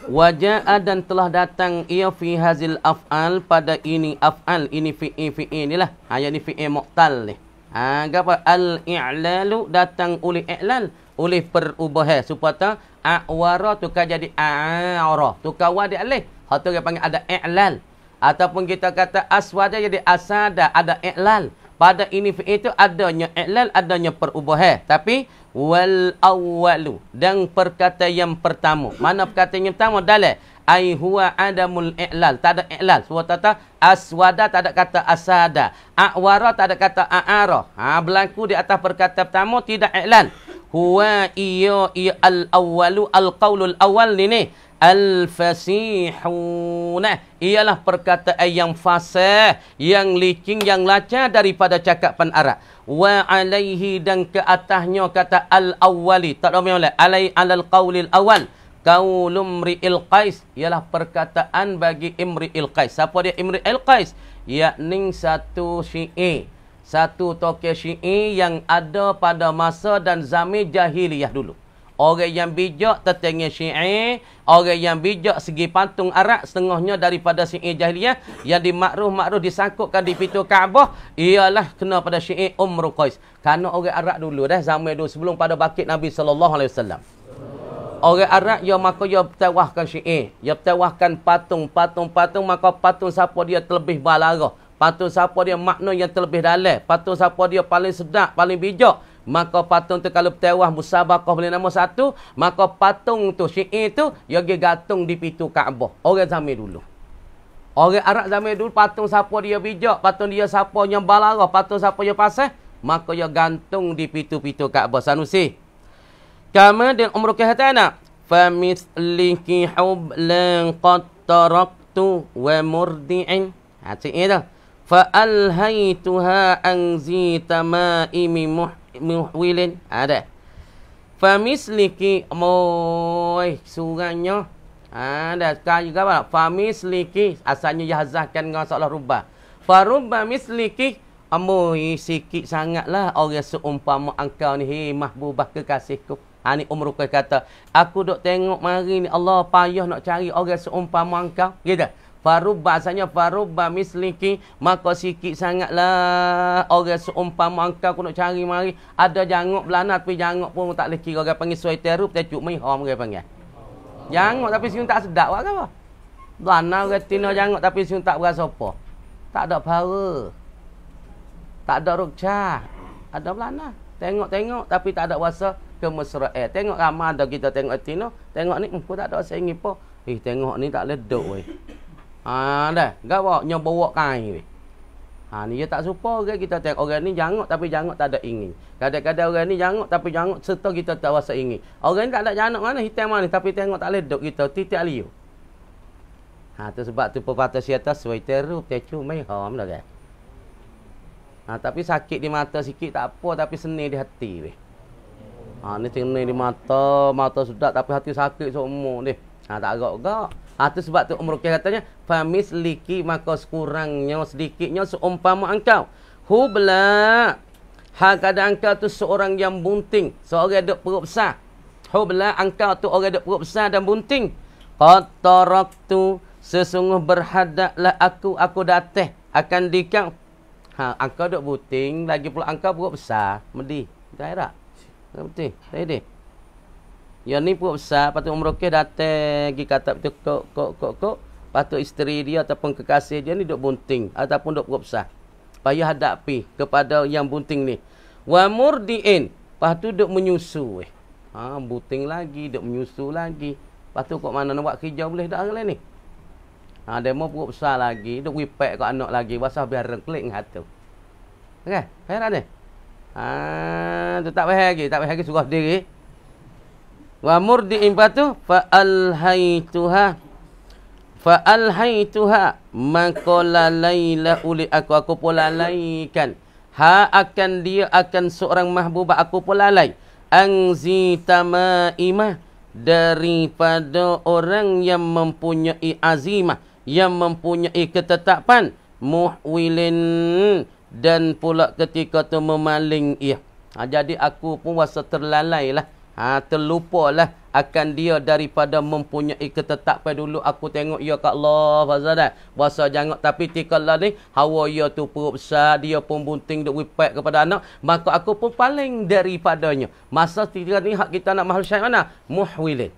Wajah dan telah datang ia fi hazil af'al pada ini af'al ini fi ini inilah. hanya yang ni fi'i muqtal ni. Ha apa al-i'lalu datang oleh i'lal oleh perubahan supaya a'wara tukar jadi awaroh Tukar wa dia alih. Ha tu dia panggil ada i'lal ataupun kita kata aswada jadi asada ada i'lal pada ini fi'il itu adanya i'lal, adanya perubahan. Tapi, wal awalu. Dan perkata yang pertama. Mana perkataan yang pertama? Dalai. Ai huwa adamul i'lal. Tak ada i'lal. Sebab so, tata aswada tak ada kata asada. A'wara tak ada kata a'ara. Ha, berlaku di atas perkataan pertama tidak i'lal. Huwa iya iya al-awalu al-qawlul awal ni ni. Al-fasihuna Ialah perkataan yang fasih Yang licin, yang lacah daripada cakapan Arab Wa alaihi dan ke kata al-awwali Tak ada apa-apa Alai alal qawlil awal Kaulum ri'il qais Ialah perkataan bagi Imri il-qais Siapa dia Imri il-qais? Yakni satu syi'i Satu tokeh syi'i yang ada pada masa dan zamir jahiliyah dulu Orang yang bijak tertinggi syi'ir. Orang yang bijak segi pantung arak setengahnya daripada syi'ir jahiliyah Yang dimakruh-makruh disangkutkan di pintu Kaabah. Ialah kena pada syi'ir Umar Qais. Kerana orang arak dulu dah. Zaman dulu sebelum pada bakit Nabi SAW. Orang arak, yang maka yang bertawahkan syi'ir. yang bertawahkan patung. Patung-patung maka patung siapa dia terlebih balara. Patung siapa dia makna yang terlebih dalam. Patung siapa dia paling sedap, paling bijak maka patung tu kalau petewah musabaqah boleh nama satu maka patung tu syi'i tu dia pergi gantung di pintu Kaabah orang zaman dulu orang Arab zaman dulu patung siapa dia bijak patung dia siapa yang balarah patung siapa yang pasal maka dia gantung di pintu-pintu Kaabah sanusi kama dan umur kehatana famislihi hublan qad taraktu wa murdi'in ha sini dah فَأَلْهَيْتُهَا أَنْزِيْتَ مَائِمِ مُحْوِلٍ Ada. Famisliki Oh, suratnya. Ah, ada. Sekarang juga apa? Famisliki Asalnya jahazahkan dengan seolah rubah. Farubah misliki Amoi sikit sangatlah orang seumpama engkau ni. Hei, mahbubah kekasihku. Ha, ni Umar kata. Aku duk tengok mari ni Allah payah nak cari orang seumpama engkau. Gitu. Farubba asalnya farubba misliki maka sikit sangatlah orang seumpama engkau kau nak cari mari ada jangok belana tapi jangok pun tak leh kira orang panggil suai teru tercuk mai ha orang panggil jangok tapi siung tak sedap buat apa belana orang jangok tapi siung tak berasa apa tak ada para tak ada rukca ada belana tengok-tengok tapi tak ada rasa kemesraan eh, tengok ramai ada kita tengok tina tengok ni aku hmm, tak ada sengi apa eh tengok ni tak leh weh Ha dah, gak bawa nyo bawa kain ni. Ha ni dia tak suka ke kita tengok orang ni jangok tapi jangok tak ada ingin. Kadang-kadang orang ni jangok tapi jangok serta kita tak rasa ingin. Orang ni tak ada jangok mana hitam mana tapi tengok tak dok kita titik liu. Ha tu sebab tu pepatah si atas sweater tu mai hom dah kan. Ha tapi sakit di mata sikit tak apa tapi seni di hati weh. Ha ni seni di mata, mata sudah tapi hati sakit semua ni. Ha tak agak-agak. Ha, tu sebab tu Umar Rukiah katanya, Famis liki maka sekurangnya sedikitnya seumpama engkau. Hubla. Ha, kadang engkau tu seorang yang bunting. Seorang ada perut besar. Hubla engkau tu orang ada perut besar dan bunting. Qatarak tu sesungguh berhadaplah aku. Aku dateh akan dikau. Ha, engkau duk bunting. Lagi pula engkau perut besar. Medih. Tak ada. Tak penting. Tak ada. Yang ni pun besar. Lepas tu Umar Rukih datang. Gik kata betul. Kok, kok, kok, kok. Lepas tu isteri dia ataupun kekasih dia ni duduk bunting. Ataupun duduk perut besar. Lepas hadapi kepada yang bunting ni. Wa murdi'in. Lepas tu duduk menyusu. Eh. Ha, bunting lagi. Duduk menyusu lagi. Lepas tu kok mana nak buat kerja boleh tak orang ni. Ha, dia mau perut besar lagi. Duduk wipek kat anak lagi. wasah biar klik dengan hati. Okay. Faham tak ni? Ha, tu tak faham lagi. Tak faham lagi. Surah diri wa murdi impatu fa alhaituha fa alhaituha maka lalaila uli aku aku pula laikan ha akan dia akan seorang mahbubah aku pula lai angzitama ima daripada orang yang mempunyai azimah yang mempunyai ketetapan muhwilin dan pula ketika tu memaling ia ha, jadi aku pun rasa terlalailah Ha, terlupalah akan dia daripada mempunyai ketetapan dulu aku tengok ya kat Allah fazalat eh. bahasa jangan tapi tikala lah ni hawa ia ya tu perut besar dia pun bunting duk wipat kepada anak maka aku pun paling daripadanya masa tiga ni hak kita nak mahal syai mana muhwilin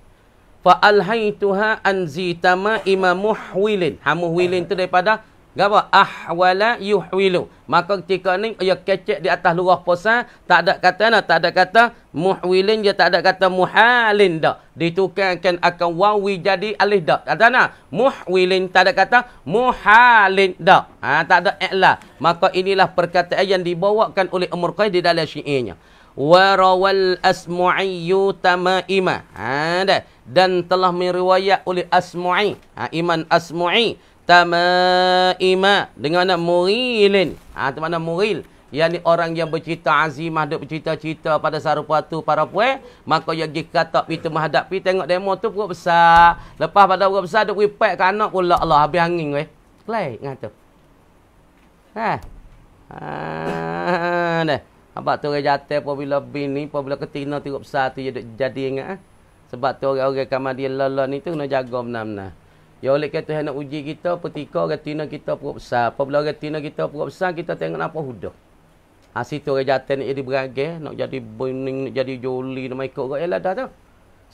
fa alhaituha anzi tama imam muhwilin ha muhwilin tu daripada Gapa ahwala yuhwilu maka ketika ni ia kecek di atas lurah posan tak ada kata nak tak ada kata Muhwilin dia tak ada kata muhalin dah. Ditukarkan akan wawi jadi alih dah. Tak tahu nak? Muhwilin tak ada kata muhalin dah. Ha, tak ada iklah. Maka inilah perkataan yang dibawakan oleh umur Qaih di dalam syi'inya. Warawal asmu'iyu tama'ima. Ha, Ada Dan telah meriwayat oleh asmu'i. Ha, iman asmu'i. Tama'ima. Dengan nak murilin. Ha, teman-teman muril yang ni orang yang bercita azimah duk bercita-cita pada sarupa tu para puan maka dia pergi kata pergi menghadap pergi tengok demo tu perut besar lepas pada perut besar duk pergi pek ke anak pula Allah habis angin weh kelai ngata ha ha deh apa ah, tu orang jatuh pun bila bini pun ketina tu besar tu dia jadi ingat ha? sebab tu orang-orang kamar dia lelah ni tu kena jaga benar-benar Ya oleh kata yang nak uji kita, petika retina kita perut besar. Apabila retina kita perut besar, kita tengok apa hudah. Ha, situ orang jatuh ni jadi beragih, nak jadi bening, nak jadi joli, nak ikut orang elah dah tu.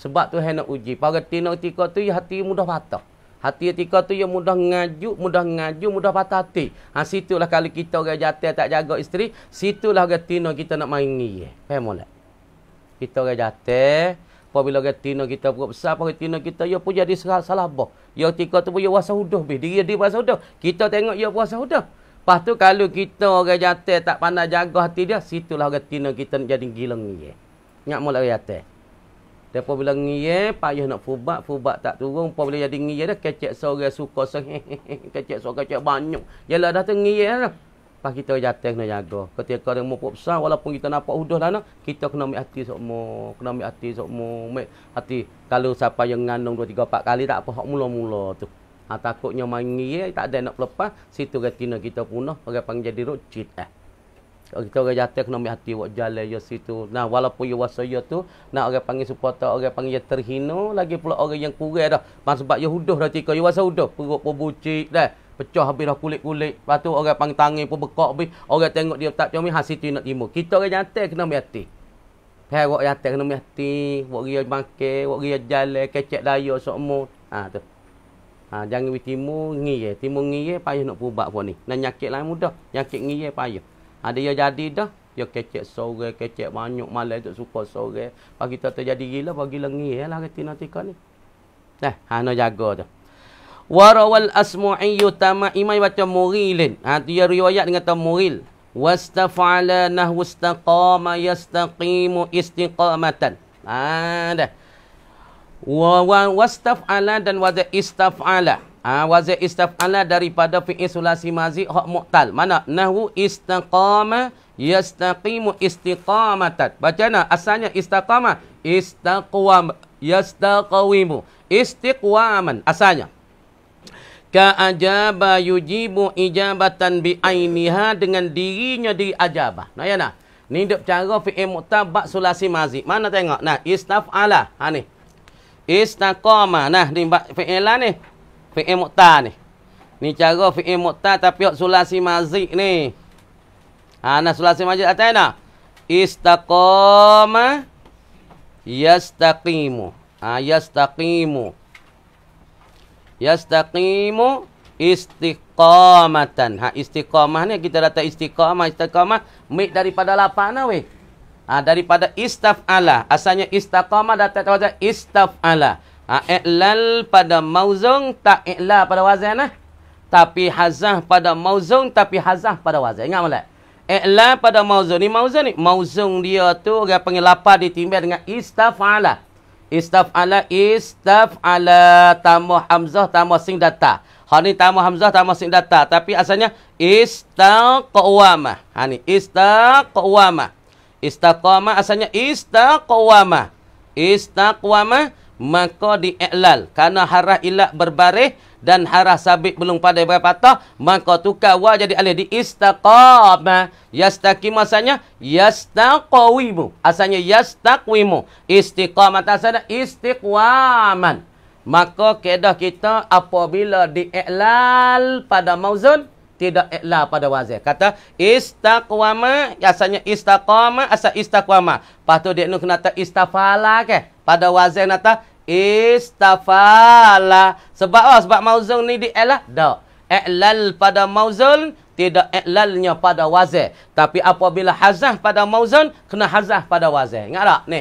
Sebab tu yang uji. Pada tina tika tu, hati mudah patah. Hati tika tu, yang mudah ngaju, mudah ngaju, mudah patah hati. Ha, situlah kalau kita orang jatuh tak jaga isteri, situlah orang tina kita nak main ni. Ya. Faham tak? Kita orang jatuh, apabila orang kita perut besar, apabila tina kita, ya pun jadi salah, salah apa. Ya tika tu pun, ya rasa hudah. Diri dia rasa hudah. Kita tengok, ya rasa hudah. Lepas tu kalau kita orang jatuh tak pandai jaga hati dia, situlah orang tina kita nak jadi gileng ngiye. Ingat mula orang jatuh. Depa bila ngiye, payah nak fubat, fubat tak turun, pun boleh jadi ngiye dah kecek seorang suka sehehe, kecek seorang kecek banyak. Jelah dah tu ngiye dah. Pas kita jatuh kena jaga. Ketika dia mumpuk besar, walaupun kita nampak udah lah, kita kena ambil hati semua. Kena ambil hati semua. Ambil hati. Kalau siapa yang ngandung dua tiga empat kali, tak apa. Hak mula-mula tu. Ha, takutnya mangi eh, tak ada nak lepas situ retina kita punah orang panggil jadi rocit eh. kita orang jatuh kena ambil hati buat jalan ya situ. Nah walaupun you wasa ya tu nak orang panggil supporter orang panggil ya terhina lagi pula orang yang kurang dah. Mas sebab ya huduh dah tika you wasa huduh perut pun bucik dah. Pecah habis dah kulit-kulit. Lepas tu orang panggil tangan pun bekok habis. Orang tengok dia tak cermin hasil ha, tu nak timu. Kita orang jatuh kena ambil hati. Hai orang jatuh kena ambil hati. Buat dia makan, buat dia jalan, kecek daya semua. Ah tu. Ha, jangan pergi timur ngiye. Timur ngiye payah nak pubak pun ni. Dan nyakit lain mudah. Nyakit ngiye payah. Ha, dia jadi dah. Dia kecek sore, kecek banyak malam tak suka sore. Pak kita terjadi gila, pak gila ngiye lah, lah kata nanti ni. Nah, eh, ha, nak jaga tu. Warawal asmu'i yutama imai baca murilin. Ha, dia riwayat dengan tahu muril. Wastafa'ala nahwustaqama yastaqimu istiqamatan. Ha, dah wa wastaf'ala dan waza istaf'ala. Ah ha, waza istaf'ala daripada fi'il sulasi mazi hak mu'tal. Mana? Nahu istaqama yastaqimu istiqamatan. Baca nak asalnya istaqama istaqwam yastaqawimu istiqwaman asalnya. Ka ajaba yujibu ijabatan bi ainiha dengan dirinya di ajaba. Nah ya nah. Ni dok cara fi'il mu'tal sulasi mazi. Mana tengok? Nah istaf'ala. Ha ni. Istaqama. Nah, ni fi'ilah ni. Fi'il mu'ta ni. Ni cara fi'il mu'ta tapi yuk sulasi mazik ni. Ha, nah sulasi mazik atas ni. Istaqama. Yastaqimu. Ha, yastaqimu. Yastaqimu. Istiqamatan. Ha, istiqamah ni kita datang istiqamah. Istiqamah. Mik daripada lapan lah weh ha, daripada istafala asalnya istaqama datang tahu saja istafala ha, i'lal pada mauzung tak i'la pada wazan nah eh? tapi hazah pada mauzung tapi hazah pada wazan ingat molek i'la pada mauzung ni mauzung ni mauzung dia tu orang panggil lapar ditimbang dengan istafala istafala istafala tambah hamzah tambah sing data Ha ni tamu hamzah tamu sin data tapi asalnya istaqwama. Ha ni istaqwama. Istaqwama asalnya istaqwama. Istaqwama maka di'iklal. Karena harah ilak berbareh dan harah sabit belum pada berapa tah. Maka tukar wa jadi alih di istaqwama. Yastaqim asalnya yastaqwimu. Asalnya yastaqwimu. Istiqamata asalnya istiqwaman. Maka keadaan kita apabila di'iklal pada mauzun tidak ikhla pada wazir. Kata istaqwama, asalnya istaqama, asal istaqwama. Lepas tu dia kena kata istafala ke? Pada wazir kata istafala. Sebab oh, sebab mauzul ni di ikhla? Tak. Iqlal pada mauzul, tidak ikhlalnya pada wazir. Tapi apabila hazah pada mauzul, kena hazah pada wazir. Ingat tak? Ni.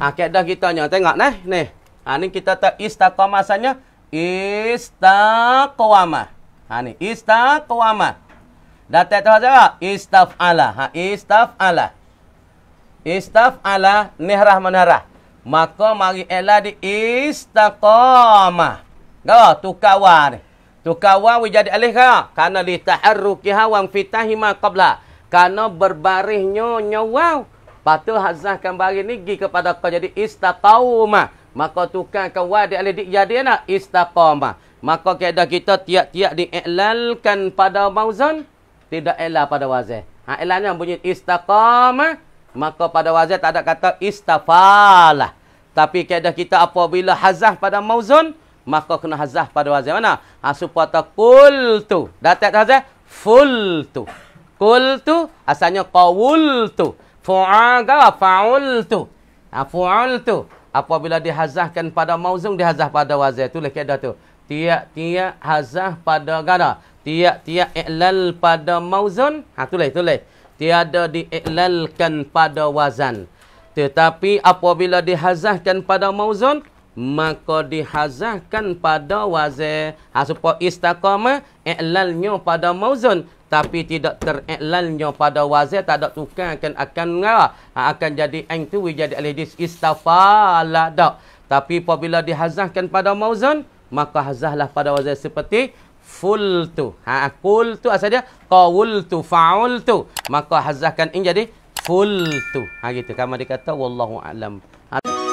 Akhidah ha, kita ni. Tengok ni. Ni. Ha, ni kita tak istaqwama asalnya. Istaqwama. Istaqwama. Ha ni istaqama. Datang tu saja istafala. Ha istafala. Istafala nihrah manarah. Maka mari ela di istaqama. Gawa tukawar. Tukawar we jadi alih ka? Karena li taharruki hawam fitahi ma qabla. Karena berbarihnya nyawau. Patu hazah kan bagi ni gi kepada kau jadi istaqama. Maka tukang ke wadi alih di jadi nak istaqama. Maka keadaan kita tiap-tiap diiklalkan pada mauzan. Tidak iklal pada wazir. Ha, iklalnya bunyi istakamah. Maka pada wazir tak ada kata istafalah. Tapi keadaan kita apabila hazah pada mauzan. Maka kena hazah pada wazir. Mana? Ha, supata kul tu. Datat hazah. Ful tu. Kul tu. Asalnya kawul tu. Fu'agawa fa'ul tu. Ha, Fu'ul tu. Apabila dihazahkan pada mauzan. Dihazah pada wazir. Itulah keadaan tu. Lah, tiap-tiap hazah pada gada tiap-tiap iqlal pada mauzun ha tulis tulis tiada diiqlalkan pada wazan tetapi apabila dihazahkan pada mauzun maka dihazahkan pada wazan ha supaya istiqamah iqlalnya pada mauzun tapi tidak teriklalnya pada wazir tak ada tukang akan akan ha, akan jadi ain tu jadi alih istafala tak tapi apabila dihazahkan pada mauzan maka hazahlah pada wazan seperti fultu. Ha qultu asal dia faul tu. Maka hazahkan ini jadi fultu. Ha gitu. Kamu dia kata wallahu alam. Ha,